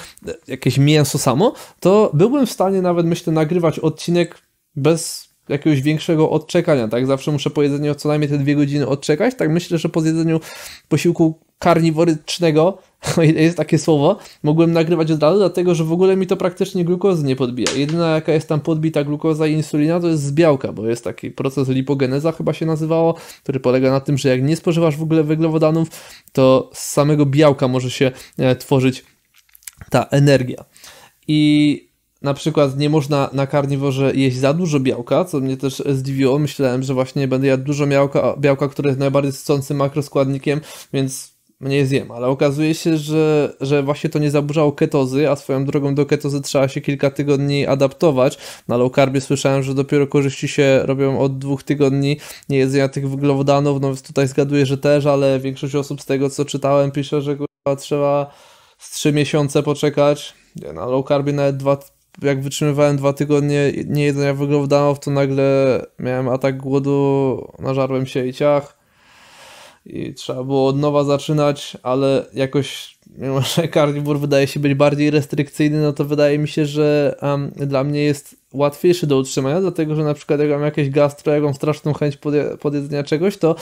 jakieś mięso samo, to byłbym w stanie nawet, myślę, nagrywać odcinek bez jakiegoś większego odczekania, tak? Zawsze muszę po jedzeniu co najmniej te dwie godziny odczekać, tak myślę, że po zjedzeniu posiłku karniworycznego, o ile jest takie słowo, mogłem nagrywać od razu, dlatego że w ogóle mi to praktycznie glukozy nie podbija. Jedyna jaka jest tam podbita glukoza i insulina to jest z białka, bo jest taki proces lipogeneza chyba się nazywało, który polega na tym, że jak nie spożywasz w ogóle węglowodanów, to z samego białka może się e, tworzyć ta energia. I na przykład nie można na karniworze jeść za dużo białka, co mnie też zdziwiło. Myślałem, że właśnie będę jadł dużo białka, białka które jest najbardziej sycącym makroskładnikiem, więc mniej zjem, ale okazuje się, że, że właśnie to nie zaburzało ketozy, a swoją drogą do ketozy trzeba się kilka tygodni adaptować. Na low carbie słyszałem, że dopiero korzyści się robią od dwóch tygodni nie jedzenia tych węglowodanów, no więc tutaj zgaduję, że też, ale większość osób z tego co czytałem pisze, że kurwa, trzeba z trzy miesiące poczekać. Na low carbie nawet dwa, jak wytrzymywałem dwa tygodnie nie jedzenia węglowodanów, to nagle miałem atak głodu, nażarłem się i ciach i trzeba było od nowa zaczynać, ale jakoś, mimo że Carnivore wydaje się być bardziej restrykcyjny, no to wydaje mi się, że um, dla mnie jest łatwiejszy do utrzymania, dlatego że na przykład jak mam jakieś gastro, jaką straszną chęć podje podjedzenia czegoś, to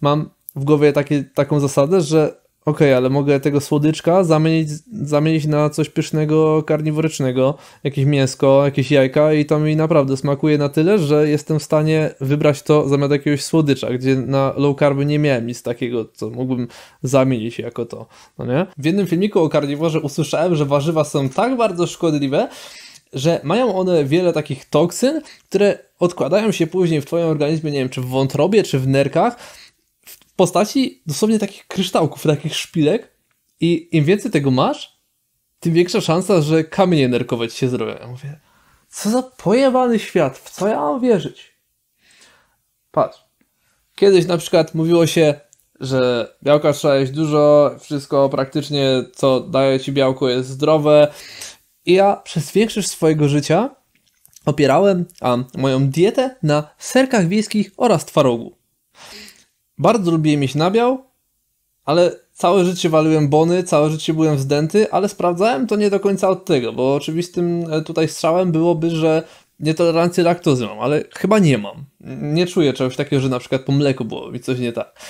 mam w głowie takie, taką zasadę, że Okej, okay, ale mogę tego słodyczka zamienić, zamienić na coś pysznego, karniworycznego, jakieś mięsko, jakieś jajka i to mi naprawdę smakuje na tyle, że jestem w stanie wybrać to zamiast jakiegoś słodycza, gdzie na low carb nie miałem nic takiego, co mógłbym zamienić jako to, no nie? W jednym filmiku o karniworze usłyszałem, że warzywa są tak bardzo szkodliwe, że mają one wiele takich toksyn, które odkładają się później w twoim organizmie, nie wiem, czy w wątrobie, czy w nerkach, w postaci dosłownie takich kryształków, takich szpilek i im więcej tego masz, tym większa szansa, że kamienie nerkowe ci się zrobią. Ja mówię, co za pojebany świat, w co ja mam wierzyć? Patrz, kiedyś na przykład mówiło się, że białka trzeba jeść dużo, wszystko praktycznie, co daje ci białko jest zdrowe. I ja przez większość swojego życia opierałem a, moją dietę na serkach wiejskich oraz twarogu. Bardzo lubiłem mieć nabiał, ale całe życie waliłem bony, całe życie byłem wzdęty, ale sprawdzałem to nie do końca od tego, bo oczywistym e, tutaj strzałem byłoby, że nietolerancję laktozy mam, ale chyba nie mam. Nie czuję czegoś takiego, że na przykład po mleku było mi coś nie tak.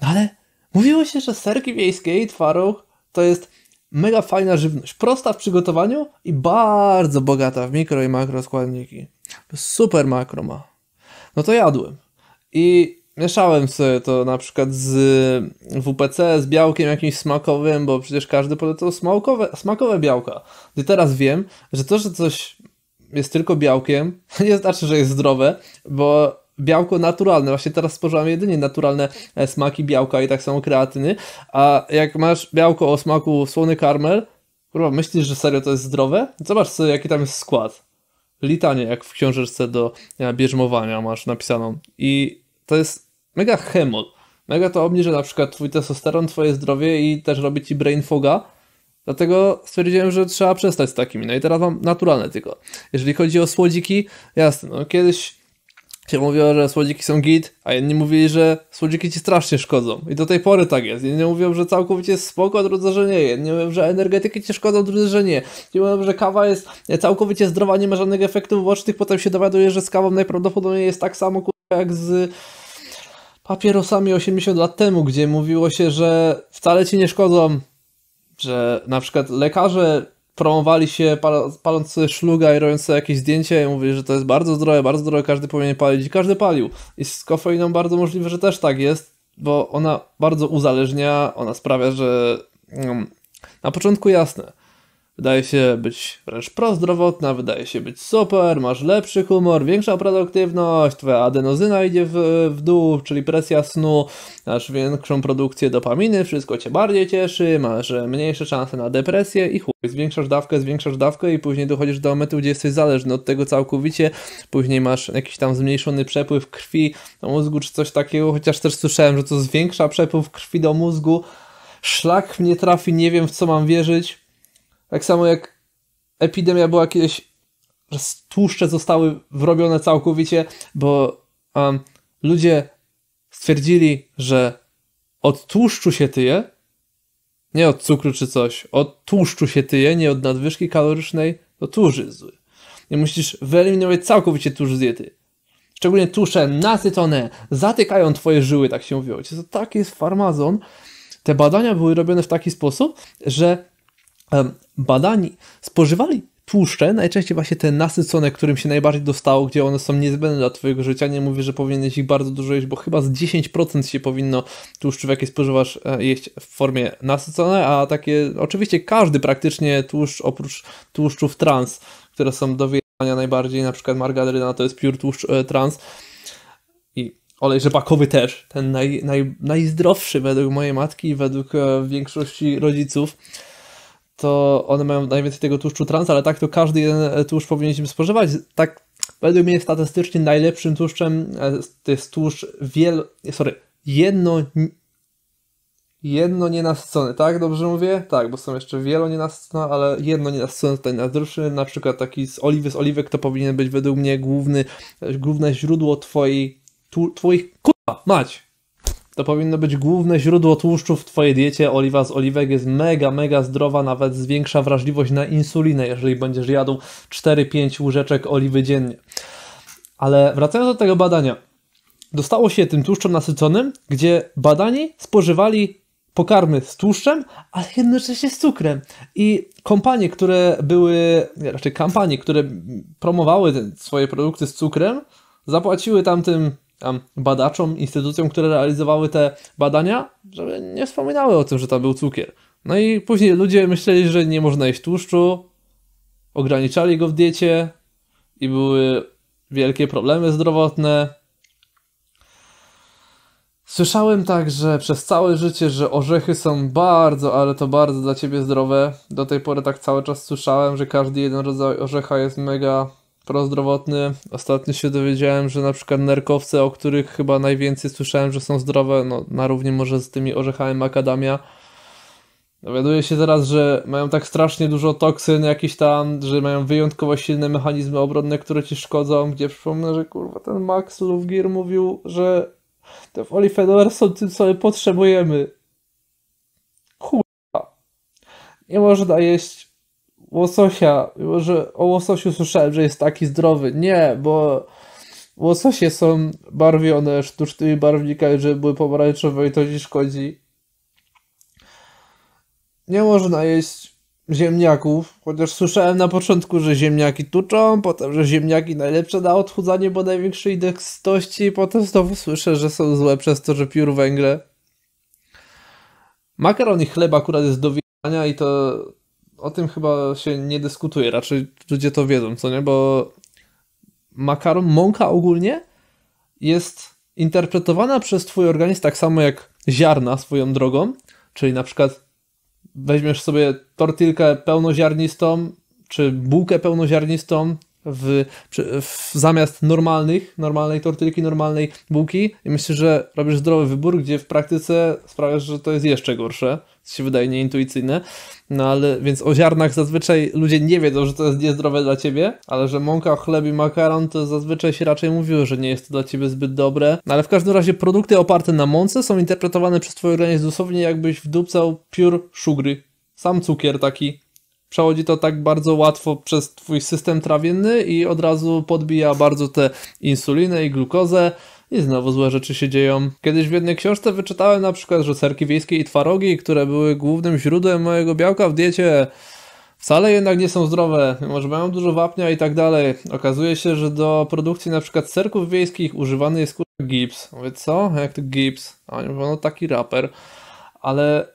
Ale mówiło się, że serki wiejskie i twaróg to jest mega fajna żywność, prosta w przygotowaniu i bardzo bogata w mikro i makro składniki. Super makro ma. No to jadłem. I mieszałem sobie to na przykład z WPC, z białkiem jakimś smakowym, bo przecież każdy polecał smakowe, smakowe białka. Gdy teraz wiem, że to, że coś jest tylko białkiem, nie znaczy, że jest zdrowe, bo białko naturalne, właśnie teraz spożywam jedynie naturalne e, smaki białka i tak samo kreatyny, a jak masz białko o smaku słony karmel, kurwa, myślisz, że serio to jest zdrowe? Zobacz sobie, jaki tam jest skład. Litanie, jak w książeczce do e, bierzmowania masz napisaną. I to jest mega hemol. Mega to obniża na przykład twój testosteron, twoje zdrowie i też robi ci brain foga. Dlatego stwierdziłem, że trzeba przestać z takimi. No i teraz mam naturalne tylko. Jeżeli chodzi o słodziki, jasne, no kiedyś się mówiło, że słodziki są git, a inni mówili, że słodziki ci strasznie szkodzą. I do tej pory tak jest. Jedni mówią, że całkowicie jest spoko, drudzy, że nie. Jedni mówią, że energetyki ci szkodzą, drudzy, że nie. Inni mówią, że kawa jest całkowicie zdrowa, nie ma żadnych efektów ubocznych. Potem się dowiaduje, że z kawą najprawdopodobniej jest tak samo jak z papierosami 80 lat temu, gdzie mówiło się, że wcale ci nie szkodzą, że na przykład lekarze promowali się paląc szluga i robiąc sobie jakieś zdjęcie i mówili, że to jest bardzo zdrowe, bardzo zdrowe, każdy powinien palić i każdy palił. I z kofeiną bardzo możliwe, że też tak jest, bo ona bardzo uzależnia, ona sprawia, że no, na początku jasne, Wydaje się być wręcz prozdrowotna, wydaje się być super, masz lepszy humor, większa produktywność, twoja adenozyna idzie w, w dół, czyli presja snu, masz większą produkcję dopaminy, wszystko cię bardziej cieszy, masz mniejsze szanse na depresję i chuj, zwiększasz dawkę, zwiększasz dawkę i później dochodzisz do momentu, gdzie jesteś zależny od tego całkowicie, później masz jakiś tam zmniejszony przepływ krwi do mózgu czy coś takiego, chociaż też słyszałem, że to zwiększa przepływ krwi do mózgu, szlak mnie trafi, nie wiem w co mam wierzyć, tak samo jak epidemia była kiedyś, że tłuszcze zostały wrobione całkowicie, bo um, ludzie stwierdzili, że od tłuszczu się tyje, nie od cukru czy coś, od tłuszczu się tyje, nie od nadwyżki kalorycznej, to tłuszcz jest zły. I musisz wyeliminować całkowicie tłuszcz z diety. Szczególnie tłuszcze nasycone zatykają twoje żyły, tak się mówiło. To taki jest farmazon. Te badania były robione w taki sposób, że badani spożywali tłuszcze, najczęściej właśnie te nasycone, którym się najbardziej dostało, gdzie one są niezbędne dla Twojego życia. Nie mówię, że powinieneś ich bardzo dużo jeść, bo chyba z 10% się powinno w jakie spożywasz, e, jeść w formie nasycone, a takie, oczywiście każdy praktycznie tłuszcz, oprócz tłuszczów trans, które są do wyjadania najbardziej, na przykład margaryna to jest pure tłuszcz e, trans i olej rzepakowy też, ten naj, naj, najzdrowszy według mojej matki i według e, większości rodziców to one mają najwięcej tego tłuszczu trans, ale tak to każdy jeden e, tłuszcz powinniśmy spożywać. Tak według mnie statystycznie najlepszym tłuszczem e, to jest tłuszcz wiel... sorry, jedno... jedno nienasycone, tak? Dobrze mówię? Tak, bo są jeszcze wielo nienasycone, ale jedno nienasycone tutaj najdroższy, na przykład taki z oliwy, z oliwek to powinien być według mnie główny, e, główne źródło twojej, tu, twoich, kurwa, mać, to powinno być główne źródło tłuszczu w Twojej diecie. Oliwa z oliwek jest mega, mega zdrowa, nawet zwiększa wrażliwość na insulinę, jeżeli będziesz jadł 4-5 łyżeczek oliwy dziennie. Ale wracając do tego badania, dostało się tym tłuszczem nasyconym, gdzie badani spożywali pokarmy z tłuszczem, ale jednocześnie z cukrem. I kompanie, które były, raczej kampanie, które promowały swoje produkty z cukrem, zapłaciły tamtym badaczom, instytucjom, które realizowały te badania, żeby nie wspominały o tym, że tam był cukier. No i później ludzie myśleli, że nie można jeść tłuszczu, ograniczali go w diecie i były wielkie problemy zdrowotne. Słyszałem także przez całe życie, że orzechy są bardzo, ale to bardzo dla ciebie zdrowe. Do tej pory tak cały czas słyszałem, że każdy jeden rodzaj orzecha jest mega prozdrowotny. Ostatnio się dowiedziałem, że na przykład nerkowce, o których chyba najwięcej słyszałem, że są zdrowe, no na równi może z tymi orzechami makadamia, Dowiaduję się teraz, że mają tak strasznie dużo toksyn jakiś tam, że mają wyjątkowo silne mechanizmy obronne, które ci szkodzą, gdzie przypomnę, że kurwa ten Max Lufgir mówił, że te polifenoler są tym, co my potrzebujemy. Kurwa. Nie można jeść łososia, że o łososiu słyszałem, że jest taki zdrowy. Nie, bo łososie są barwione sztucznymi barwnikami, żeby były pomarańczowe i to ci szkodzi. Nie można jeść ziemniaków, chociaż słyszałem na początku, że ziemniaki tuczą, potem, że ziemniaki najlepsze na odchudzanie, bo największej indeks i potem znowu słyszę, że są złe przez to, że piór węgle. Makaron i chleb akurat jest do widzenia i to o tym chyba się nie dyskutuje, raczej ludzie to wiedzą, co nie, bo makaron, mąka ogólnie jest interpretowana przez twój organizm tak samo jak ziarna swoją drogą, czyli na przykład weźmiesz sobie tortilkę pełnoziarnistą, czy bułkę pełnoziarnistą, w, w, zamiast normalnych, normalnej tortylki, normalnej bułki i myślę, że robisz zdrowy wybór, gdzie w praktyce sprawiasz, że to jest jeszcze gorsze, co się wydaje nieintuicyjne, no ale więc o ziarnach zazwyczaj ludzie nie wiedzą, że to jest niezdrowe dla ciebie, ale że mąka, chleb i makaron to zazwyczaj się raczej mówiło, że nie jest to dla ciebie zbyt dobre, no, ale w każdym razie produkty oparte na mące są interpretowane przez twój organizm dosłownie jakbyś wdupcał piór szugry, sam cukier taki przechodzi to tak bardzo łatwo przez twój system trawienny i od razu podbija bardzo te insulinę i glukozę. I znowu złe rzeczy się dzieją. Kiedyś w jednej książce wyczytałem na przykład, że serki wiejskie i twarogi, które były głównym źródłem mojego białka w diecie, wcale jednak nie są zdrowe, może mają dużo wapnia i tak dalej. Okazuje się, że do produkcji na przykład serków wiejskich używany jest kurwa gips. Mówię, co? Jak to gips? A oni mówią, no taki raper. Ale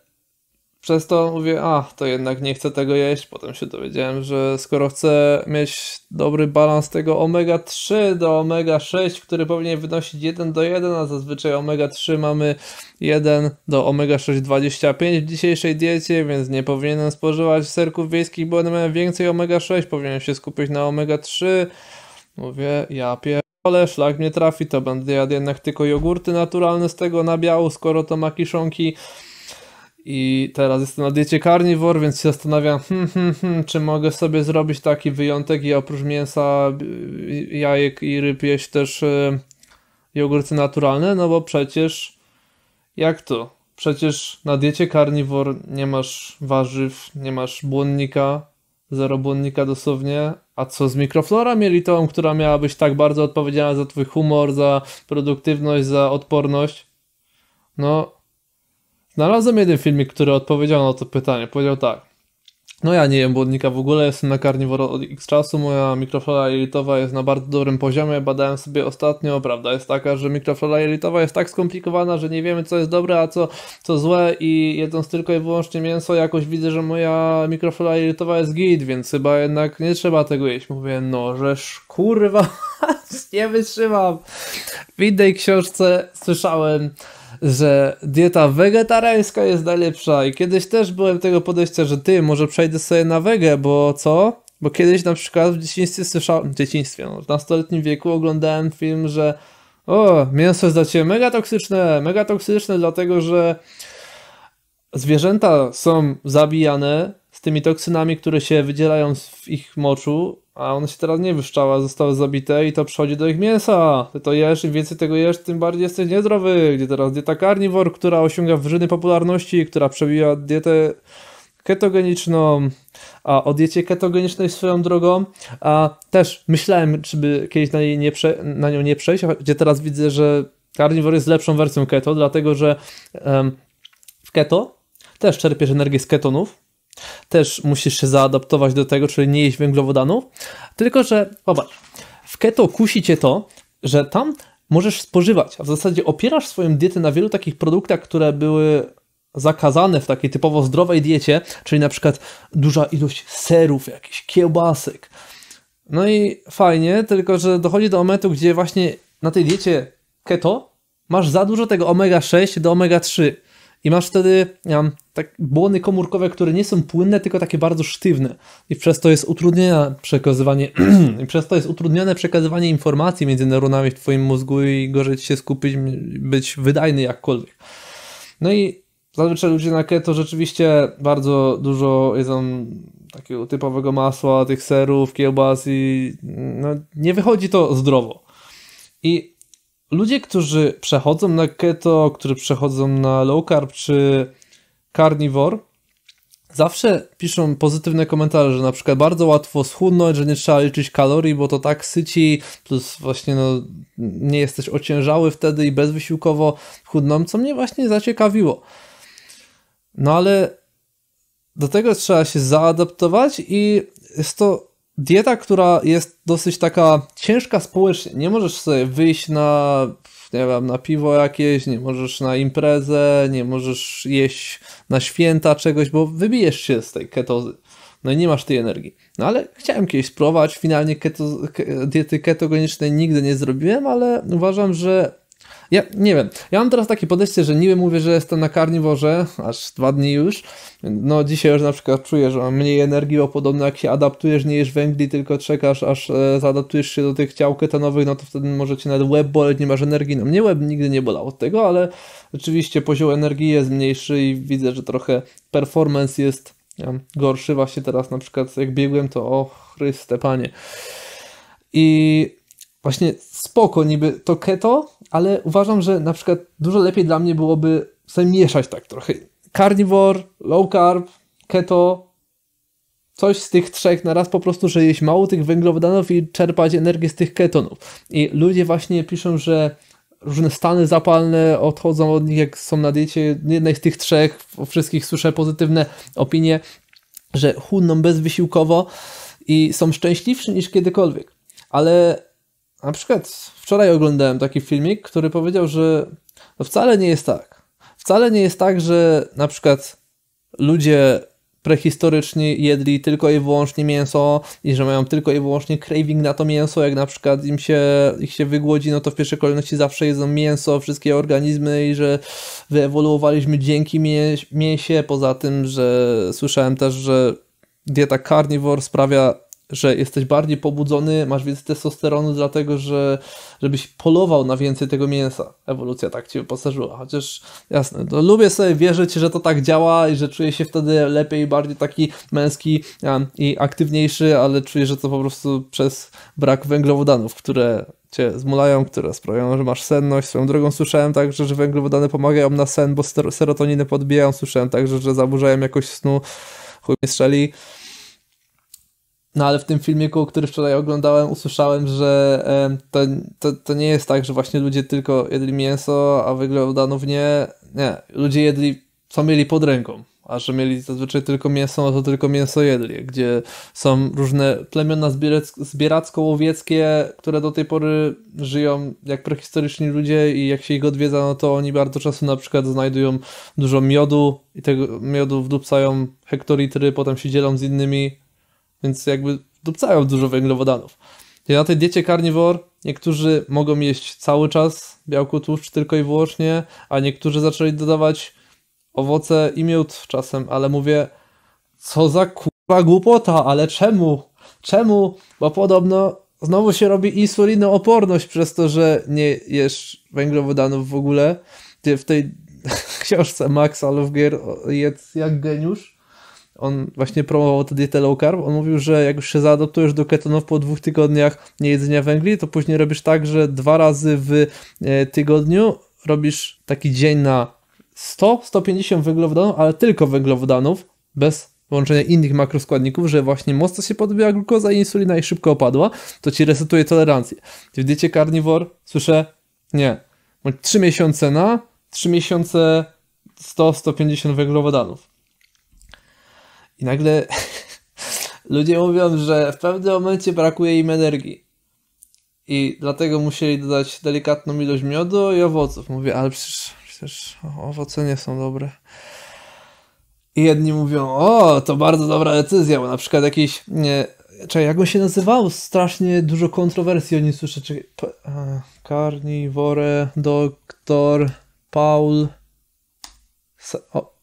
przez to mówię, a to jednak nie chcę tego jeść. Potem się dowiedziałem, że skoro chcę mieć dobry balans tego omega-3 do omega-6, który powinien wynosić 1 do 1, a zazwyczaj omega-3 mamy 1 do omega-6 25 w dzisiejszej diecie, więc nie powinienem spożywać serków wiejskich, bo one mają więcej omega-6, powinienem się skupić na omega-3. Mówię, ja pierdolę, szlak mnie trafi, to będę jadł jednak tylko jogurty naturalne z tego nabiału, skoro to ma kiszonki. I teraz jestem na diecie carnivore, więc się zastanawiam, hmm, hmm, hmm, czy mogę sobie zrobić taki wyjątek i oprócz mięsa, y, jajek i ryb jeść też y, jogurty naturalne, no bo przecież jak to? Przecież na diecie carnivore nie masz warzyw, nie masz błonnika, zero błonnika dosłownie, a co z mikroflora mielitową, która miała być tak bardzo odpowiedzialna za twój humor, za produktywność, za odporność? No, Znalazłem jeden filmik, który odpowiedział na to pytanie. Powiedział tak. No ja nie jem błonnika w ogóle, jestem na karniwor od x czasu, moja mikroflora jelitowa jest na bardzo dobrym poziomie, badałem sobie ostatnio, prawda jest taka, że mikroflora jelitowa jest tak skomplikowana, że nie wiemy co jest dobre, a co, co złe i jedząc tylko i wyłącznie mięso jakoś widzę, że moja mikroflora jelitowa jest git, więc chyba jednak nie trzeba tego jeść. Mówię, no żeż kurwa, nie wytrzymam. W innej książce słyszałem że dieta wegetariańska jest najlepsza i kiedyś też byłem tego podejścia, że ty, może przejdę sobie na wege, bo co? Bo kiedyś na przykład w dzieciństwie słyszałem, w dzieciństwie, no, w nastoletnim wieku oglądałem film, że o, mięso jest dla ciebie mega toksyczne, mega toksyczne, dlatego że zwierzęta są zabijane z tymi toksynami, które się wydzielają w ich moczu a one się teraz nie wyszczała, zostały zabite i to przychodzi do ich mięsa. Ty to jesz, im więcej tego jesz, tym bardziej jesteś niezdrowy. Gdzie teraz dieta carnivore, która osiąga wyżyny popularności, która przebija dietę ketogeniczną, a o diecie ketogenicznej swoją drogą, a też myślałem, czy by kiedyś na, nie prze, na nią nie przejść, gdzie teraz widzę, że carnivore jest lepszą wersją keto, dlatego że um, w keto też czerpiesz energię z ketonów, też musisz się zaadaptować do tego, czyli nie jeść węglowodanów. Tylko, że zobacz, w keto kusi cię to, że tam możesz spożywać, a w zasadzie opierasz swoją dietę na wielu takich produktach, które były zakazane w takiej typowo zdrowej diecie, czyli na przykład duża ilość serów, jakichś kiełbasek. No i fajnie, tylko że dochodzi do momentu, gdzie właśnie na tej diecie keto masz za dużo tego omega-6 do omega-3 i masz wtedy um, tak błony komórkowe, które nie są płynne, tylko takie bardzo sztywne i przez to jest utrudnione przekazywanie i przez to jest utrudnione przekazywanie informacji między neuronami w twoim mózgu i gorzej ci się skupić, być wydajny jakkolwiek. No i zazwyczaj ludzie na keto rzeczywiście bardzo dużo jedzą takiego typowego masła, tych serów, kiełbas i no, nie wychodzi to zdrowo. I ludzie, którzy przechodzą na keto, którzy przechodzą na low carb czy carnivore, zawsze piszą pozytywne komentarze, że na przykład bardzo łatwo schudnąć, że nie trzeba liczyć kalorii, bo to tak syci, plus właśnie no, nie jesteś ociężały wtedy i bezwysiłkowo chudną, co mnie właśnie zaciekawiło. No ale do tego trzeba się zaadaptować i jest to dieta, która jest dosyć taka ciężka społecznie. Nie możesz sobie wyjść na, nie wiem, na piwo jakieś, nie możesz na imprezę, nie możesz jeść na święta czegoś, bo wybijesz się z tej ketozy. No i nie masz tej energii. No ale chciałem kiedyś spróbować, finalnie keto, diety ketogenicznej nigdy nie zrobiłem, ale uważam, że ja nie wiem. Ja mam teraz takie podejście, że niby mówię, że jestem na karniworze, aż dwa dni już. No dzisiaj już na przykład czuję, że mam mniej energii, bo podobno jak się adaptujesz, nie jesz węgli, tylko czekasz, aż e, zaadaptujesz się do tych ciał ketanowych, no to wtedy może cię nawet łeb boleć, nie masz energii. No mnie łeb nigdy nie bolał od tego, ale rzeczywiście poziom energii jest mniejszy i widzę, że trochę performance jest gorszy właśnie teraz na przykład jak biegłem to o Chryste Panie i właśnie spoko niby to keto ale uważam, że na przykład dużo lepiej dla mnie byłoby sobie mieszać tak trochę. Carnivore, low carb, keto, coś z tych trzech na raz po prostu, że jeść mało tych węglowodanów i czerpać energię z tych ketonów. I ludzie właśnie piszą, że różne stany zapalne odchodzą od nich, jak są na diecie jednej z tych trzech, o wszystkich słyszę pozytywne opinie, że chudną bezwysiłkowo i są szczęśliwszy niż kiedykolwiek. Ale na przykład wczoraj oglądałem taki filmik, który powiedział, że no wcale nie jest tak. Wcale nie jest tak, że na przykład ludzie prehistoryczni jedli tylko i wyłącznie mięso i że mają tylko i wyłącznie craving na to mięso, jak na przykład im się, ich się wygłodzi, no to w pierwszej kolejności zawsze jedzą mięso, wszystkie organizmy i że wyewoluowaliśmy dzięki mięsie, poza tym, że słyszałem też, że dieta carnivore sprawia że jesteś bardziej pobudzony, masz więcej testosteronu, dlatego że żebyś polował na więcej tego mięsa. Ewolucja tak cię wyposażyła. Chociaż jasne, to no, lubię sobie wierzyć, że to tak działa i że czuję się wtedy lepiej, bardziej taki męski i aktywniejszy, ale czuję, że to po prostu przez brak węglowodanów, które cię zmulają, które sprawiają, że masz senność. Swoją drogą słyszałem także, że węglowodany pomagają na sen, bo serotoninę podbijają. Słyszałem także, że zaburzają jakość snu. Chuj mnie strzeli. No ale w tym filmiku, który wczoraj oglądałem, usłyszałem, że to, to, to nie jest tak, że właśnie ludzie tylko jedli mięso, a w nie. Nie, ludzie jedli, co mieli pod ręką. A że mieli zazwyczaj tylko mięso, no to tylko mięso jedli, gdzie są różne plemiona zbieracko-łowieckie, które do tej pory żyją jak prehistoryczni ludzie i jak się ich odwiedza, no to oni bardzo często na przykład znajdują dużo miodu i tego miodu wdupcają hektolitry, potem się dzielą z innymi więc jakby dupcają dużo węglowodanów. I na tej diecie carnivore niektórzy mogą jeść cały czas białko, tłuszcz tylko i wyłącznie, a niektórzy zaczęli dodawać owoce i miód czasem, ale mówię, co za kurwa głupota, ale czemu? Czemu? Bo podobno znowu się robi insulinooporność przez to, że nie jesz węglowodanów w ogóle. W tej książce Max Alofgier jest jak geniusz on właśnie promował tę dietę low carb, on mówił, że jak już się zaadoptujesz do ketonów po dwóch tygodniach niejedzenia węgli, to później robisz tak, że dwa razy w e, tygodniu robisz taki dzień na 100-150 węglowodanów, ale tylko węglowodanów, bez łączenia innych makroskładników, że właśnie mocno się podbiła, glukoza i insulina i szybko opadła, to ci resetuje tolerancję. W diecie carnivore słyszę, nie, 3 miesiące na, 3 miesiące 100-150 węglowodanów. I nagle ludzie mówią, że w pewnym momencie brakuje im energii. I dlatego musieli dodać delikatną ilość miodu i owoców. Mówię, ale przecież, przecież owoce nie są dobre. I jedni mówią, o, to bardzo dobra decyzja, bo na przykład jakiś, nie, czy jak on się nazywał? Strasznie dużo kontrowersji o nim słyszę, Karni, Wore, Carnivore, Doktor, Paul, Sa- o,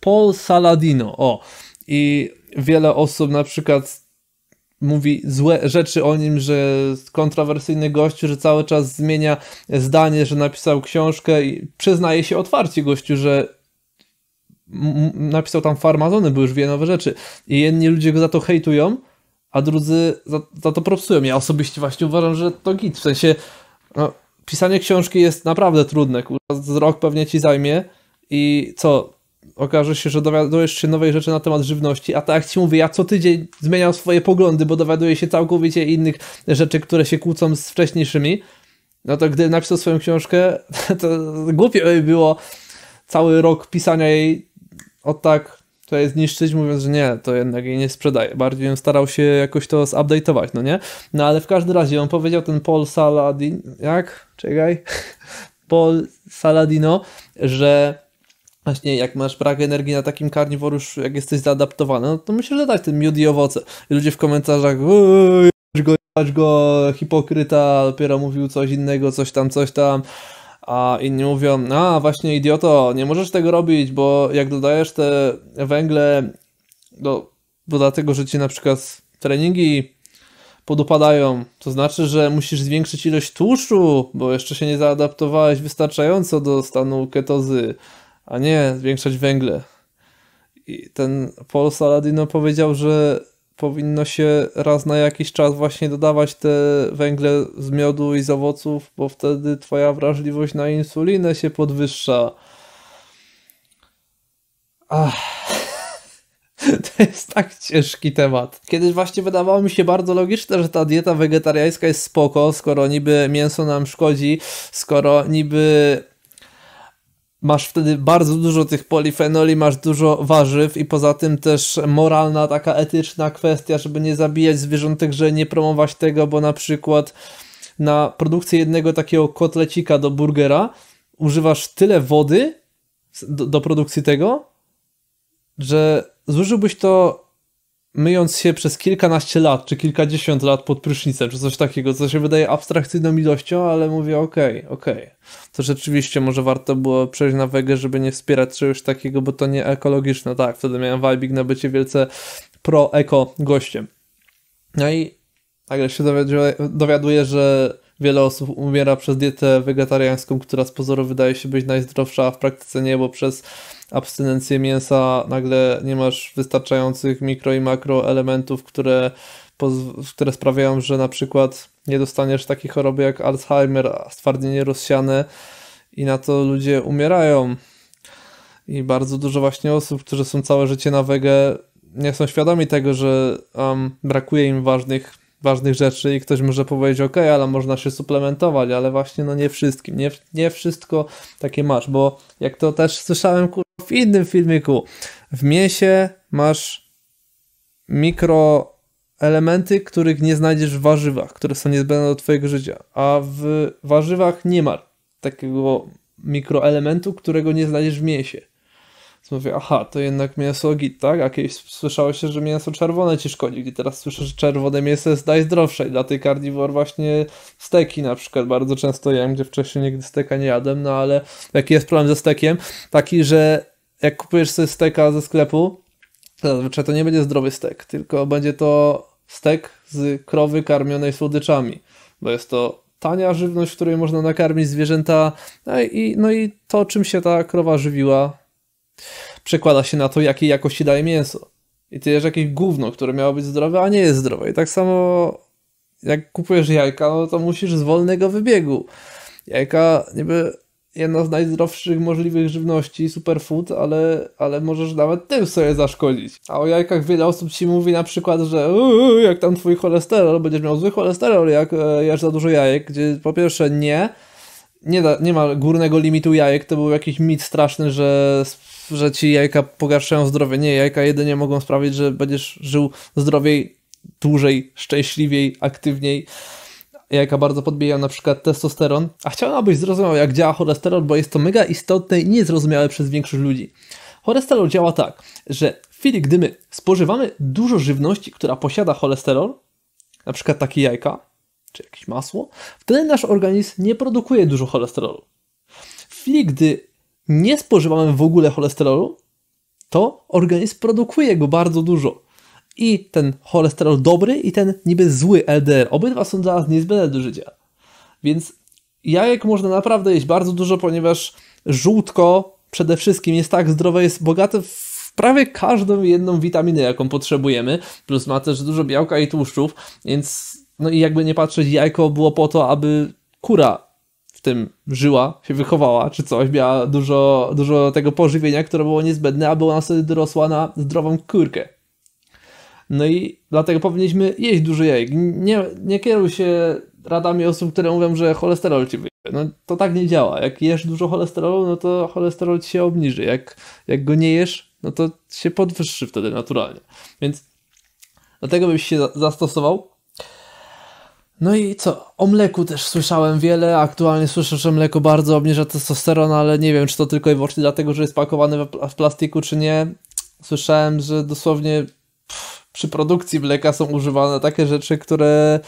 Paul Saladino, o, i wiele osób na przykład mówi złe rzeczy o nim, że kontrowersyjny gościu, że cały czas zmienia zdanie, że napisał książkę i przyznaje się otwarcie gościu, że napisał tam farmazony, bo już wie nowe rzeczy i jedni ludzie go za to hejtują, a drudzy za, za to propsują. Ja osobiście właśnie uważam, że to git, w sensie no, pisanie książki jest naprawdę trudne, kurwa, rok pewnie ci zajmie i co, okaże się, że dowiadujesz się nowej rzeczy na temat żywności, a tak jak ci mówię, ja co tydzień zmieniam swoje poglądy, bo dowiaduję się całkowicie innych rzeczy, które się kłócą z wcześniejszymi, no to gdy napisał swoją książkę, to głupio by było cały rok pisania jej od tak tutaj zniszczyć, mówiąc, że nie, to jednak jej nie sprzedaje. Bardziej bym starał się jakoś to zupdate'ować, no nie? No ale w każdym razie on powiedział ten Paul Saladin, jak? Czekaj. Paul Saladino, że Właśnie jak masz brak energii na takim już jak jesteś zaadaptowany, no to myślę, że dać ten miód i owoce. I ludzie w komentarzach go, go, hipokryta, dopiero mówił coś innego, coś tam, coś tam. A inni mówią, a właśnie idioto, nie możesz tego robić, bo jak dodajesz te węgle do, do dlatego, że ci na przykład treningi podupadają, to znaczy, że musisz zwiększyć ilość tłuszczu, bo jeszcze się nie zaadaptowałeś wystarczająco do stanu ketozy a nie zwiększać węgle. I ten Paul Saladino powiedział, że powinno się raz na jakiś czas właśnie dodawać te węgle z miodu i z owoców, bo wtedy twoja wrażliwość na insulinę się podwyższa. Ach. To jest tak ciężki temat. Kiedyś właśnie wydawało mi się bardzo logiczne, że ta dieta wegetariańska jest spoko, skoro niby mięso nam szkodzi, skoro niby masz wtedy bardzo dużo tych polifenoli, masz dużo warzyw i poza tym też moralna, taka etyczna kwestia, żeby nie zabijać zwierzątek, że nie promować tego, bo na przykład na produkcję jednego takiego kotlecika do burgera używasz tyle wody do, do produkcji tego, że zużyłbyś to myjąc się przez kilkanaście lat, czy kilkadziesiąt lat pod prysznicem, czy coś takiego, co się wydaje abstrakcyjną ilością, ale mówię, okej, okay, okej. Okay. To rzeczywiście może warto było przejść na wege, żeby nie wspierać czegoś takiego, bo to nie ekologiczne. Tak, wtedy miałem vibing na bycie wielce pro-eko gościem. No i nagle się dowiaduję, dowiaduję, że wiele osób umiera przez dietę wegetariańską, która z pozoru wydaje się być najzdrowsza, a w praktyce nie, bo przez abstynencję mięsa, nagle nie masz wystarczających mikro i makro elementów, które, które sprawiają, że na przykład nie dostaniesz takiej choroby jak Alzheimer, stwardnienie rozsiane i na to ludzie umierają. I bardzo dużo właśnie osób, które są całe życie na wege, nie są świadomi tego, że um, brakuje im ważnych, ważnych rzeczy i ktoś może powiedzieć, ok, ale można się suplementować, ale właśnie no nie wszystkim, nie, nie wszystko takie masz, bo jak to też słyszałem, w innym filmiku. W mięsie masz mikroelementy, których nie znajdziesz w warzywach, które są niezbędne do twojego życia, a w warzywach nie ma takiego mikroelementu, którego nie znajdziesz w mięsie mówię, aha, to jednak mięso git, tak? A kiedyś słyszało się, że mięso czerwone ci szkodzi. I teraz słyszę, że czerwone mięso jest najzdrowsze. I dla tej carnivore właśnie steki na przykład bardzo często jem, gdzie wcześniej nigdy steka nie jadłem, no ale jaki jest problem ze stekiem? Taki, że jak kupujesz sobie steka ze sklepu, to zazwyczaj to nie będzie zdrowy stek, tylko będzie to stek z krowy karmionej słodyczami, bo jest to tania żywność, w której można nakarmić zwierzęta, no i, no i to, czym się ta krowa żywiła Przekłada się na to, jakiej jakości daje mięso. I ty jesz jakieś gówno, które miało być zdrowe, a nie jest zdrowe. I tak samo jak kupujesz jajka, no to musisz z wolnego wybiegu. Jajka niby jedna z najzdrowszych możliwych żywności, superfood, ale, ale możesz nawet tym sobie zaszkodzić. A o jajkach wiele osób ci mówi na przykład, że jak tam twój cholesterol, będziesz miał zły cholesterol, jak e, jesz za dużo jajek, gdzie po pierwsze nie, nie, da, nie ma górnego limitu jajek, to był jakiś mit straszny, że że ci jajka pogarszają zdrowie. Nie, jajka jedynie mogą sprawić, że będziesz żył zdrowiej, dłużej, szczęśliwiej, aktywniej. Jajka bardzo podbijają na przykład testosteron. A chciałem, abyś zrozumiał, jak działa cholesterol, bo jest to mega istotne i niezrozumiałe przez większość ludzi. Cholesterol działa tak, że w chwili, gdy my spożywamy dużo żywności, która posiada cholesterol, na przykład takie jajka, czy jakieś masło, wtedy nasz organizm nie produkuje dużo cholesterolu. W chwili, gdy nie spożywamy w ogóle cholesterolu, to organizm produkuje go bardzo dużo. I ten cholesterol dobry, i ten niby zły LDL. Obydwa są dla nas niezbędne do życia. Więc jajek można naprawdę jeść bardzo dużo, ponieważ żółtko przede wszystkim jest tak zdrowe, jest bogate w prawie każdą jedną witaminę, jaką potrzebujemy. Plus ma też dużo białka i tłuszczów, więc no i jakby nie patrzeć, jajko było po to, aby kura tym żyła, się wychowała czy coś, miała dużo, dużo tego pożywienia, które było niezbędne, aby ona sobie dorosła na zdrową kurkę. No i dlatego powinniśmy jeść dużo jajek. Nie, nie kieruj się radami osób, które mówią, że cholesterol ci wyjdzie. No to tak nie działa. Jak jesz dużo cholesterolu, no to cholesterol ci się obniży. Jak, jak go nie jesz, no to się podwyższy wtedy naturalnie. Więc dlatego byś się zastosował, no i co? O mleku też słyszałem wiele. Aktualnie słyszę, że mleko bardzo obniża testosteron, ale nie wiem, czy to tylko i wyłącznie dlatego, że jest pakowane w plastiku, czy nie. Słyszałem, że dosłownie pff, przy produkcji mleka są używane takie rzeczy, które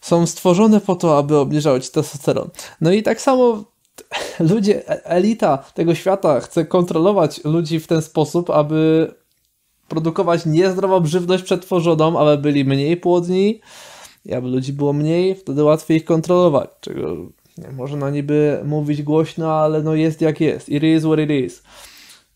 są stworzone po to, aby obniżać testosteron. No i tak samo ludzie, e- elita tego świata chce kontrolować ludzi w ten sposób, aby produkować niezdrową żywność przetworzoną, aby byli mniej płodni, aby ludzi było mniej, wtedy łatwiej ich kontrolować, czego nie można niby mówić głośno, ale no jest jak jest, it is what it is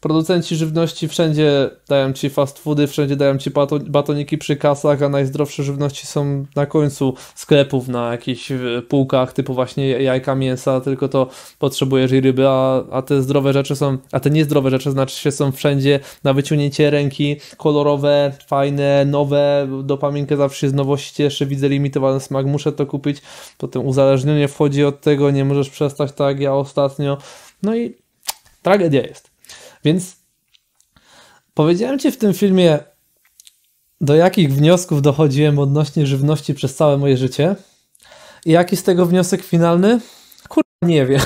producenci żywności wszędzie dają ci fast foody, wszędzie dają ci batoniki przy kasach, a najzdrowsze żywności są na końcu sklepów, na jakichś e, półkach, typu właśnie jajka, mięsa, tylko to potrzebujesz i ryby, a, a te zdrowe rzeczy są, a te niezdrowe rzeczy znaczy się są wszędzie na wyciągnięcie ręki, kolorowe, fajne, nowe, dopaminkę zawsze z nowości cieszy, widzę limitowany smak, muszę to kupić, potem uzależnienie wchodzi od tego, nie możesz przestać tak, ja ostatnio, no i tragedia jest. Więc powiedziałem Ci w tym filmie, do jakich wniosków dochodziłem odnośnie żywności przez całe moje życie. I jaki z tego wniosek finalny? Kurwa, nie wiem.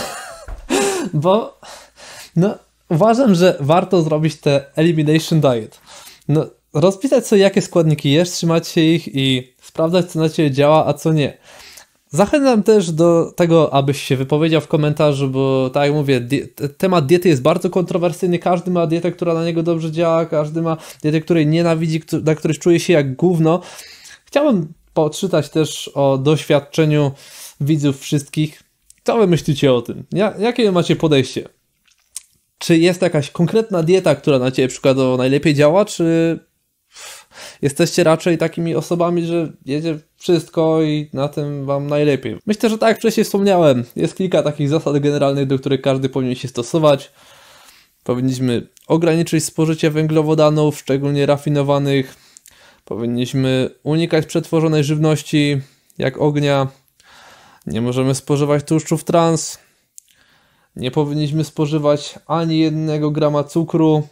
Bo no, uważam, że warto zrobić te elimination diet. No, rozpisać sobie, jakie składniki jesz, trzymać się ich i sprawdzać, co na Ciebie działa, a co nie. Zachęcam też do tego, abyś się wypowiedział w komentarzu, bo tak jak mówię, temat diety jest bardzo kontrowersyjny. Każdy ma dietę, która na niego dobrze działa, każdy ma dietę, której nienawidzi, na której czuje się jak gówno. Chciałbym poczytać też o doświadczeniu widzów wszystkich. Co wy myślicie o tym? Jakie macie podejście? Czy jest jakaś konkretna dieta, która na ciebie przykładowo najlepiej działa, czy jesteście raczej takimi osobami, że jedzie wszystko i na tym wam najlepiej. Myślę, że tak jak wcześniej wspomniałem, jest kilka takich zasad generalnych, do których każdy powinien się stosować. Powinniśmy ograniczyć spożycie węglowodanów, szczególnie rafinowanych. Powinniśmy unikać przetworzonej żywności, jak ognia. Nie możemy spożywać tłuszczów trans. Nie powinniśmy spożywać ani jednego grama cukru.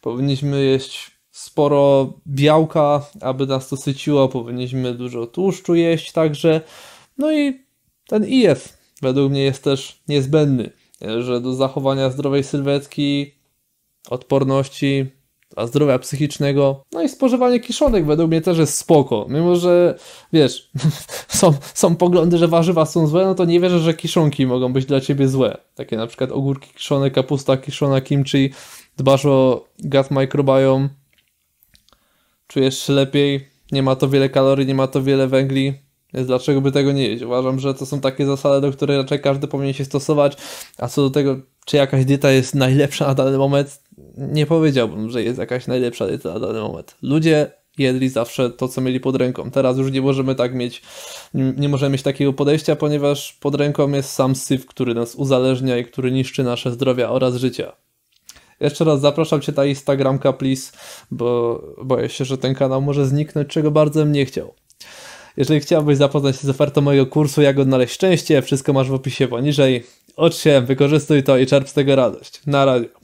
Powinniśmy jeść sporo białka, aby nas to syciło, powinniśmy dużo tłuszczu jeść także. No i ten IF według mnie jest też niezbędny, że do zachowania zdrowej sylwetki, odporności, a zdrowia psychicznego. No i spożywanie kiszonek według mnie też jest spoko. Mimo, że wiesz, są, są poglądy, że warzywa są złe, no to nie wierzę, że kiszonki mogą być dla ciebie złe. Takie na przykład ogórki kiszone, kapusta kiszona, kimchi, dbasz o gut microbiome, czujesz się lepiej, nie ma to wiele kalorii, nie ma to wiele węgli, więc dlaczego by tego nie jeść? Uważam, że to są takie zasady, do których raczej każdy powinien się stosować, a co do tego, czy jakaś dieta jest najlepsza na dany moment, nie powiedziałbym, że jest jakaś najlepsza dieta na dany moment. Ludzie jedli zawsze to, co mieli pod ręką. Teraz już nie możemy tak mieć, nie możemy mieć takiego podejścia, ponieważ pod ręką jest sam syf, który nas uzależnia i który niszczy nasze zdrowia oraz życia. Jeszcze raz zapraszam Cię na Instagramka, please, bo boję się, że ten kanał może zniknąć, czego bardzo bym nie chciał. Jeżeli chciałbyś zapoznać się z ofertą mojego kursu Jak odnaleźć szczęście, wszystko masz w opisie poniżej. się, wykorzystuj to i czerp z tego radość. Na razie.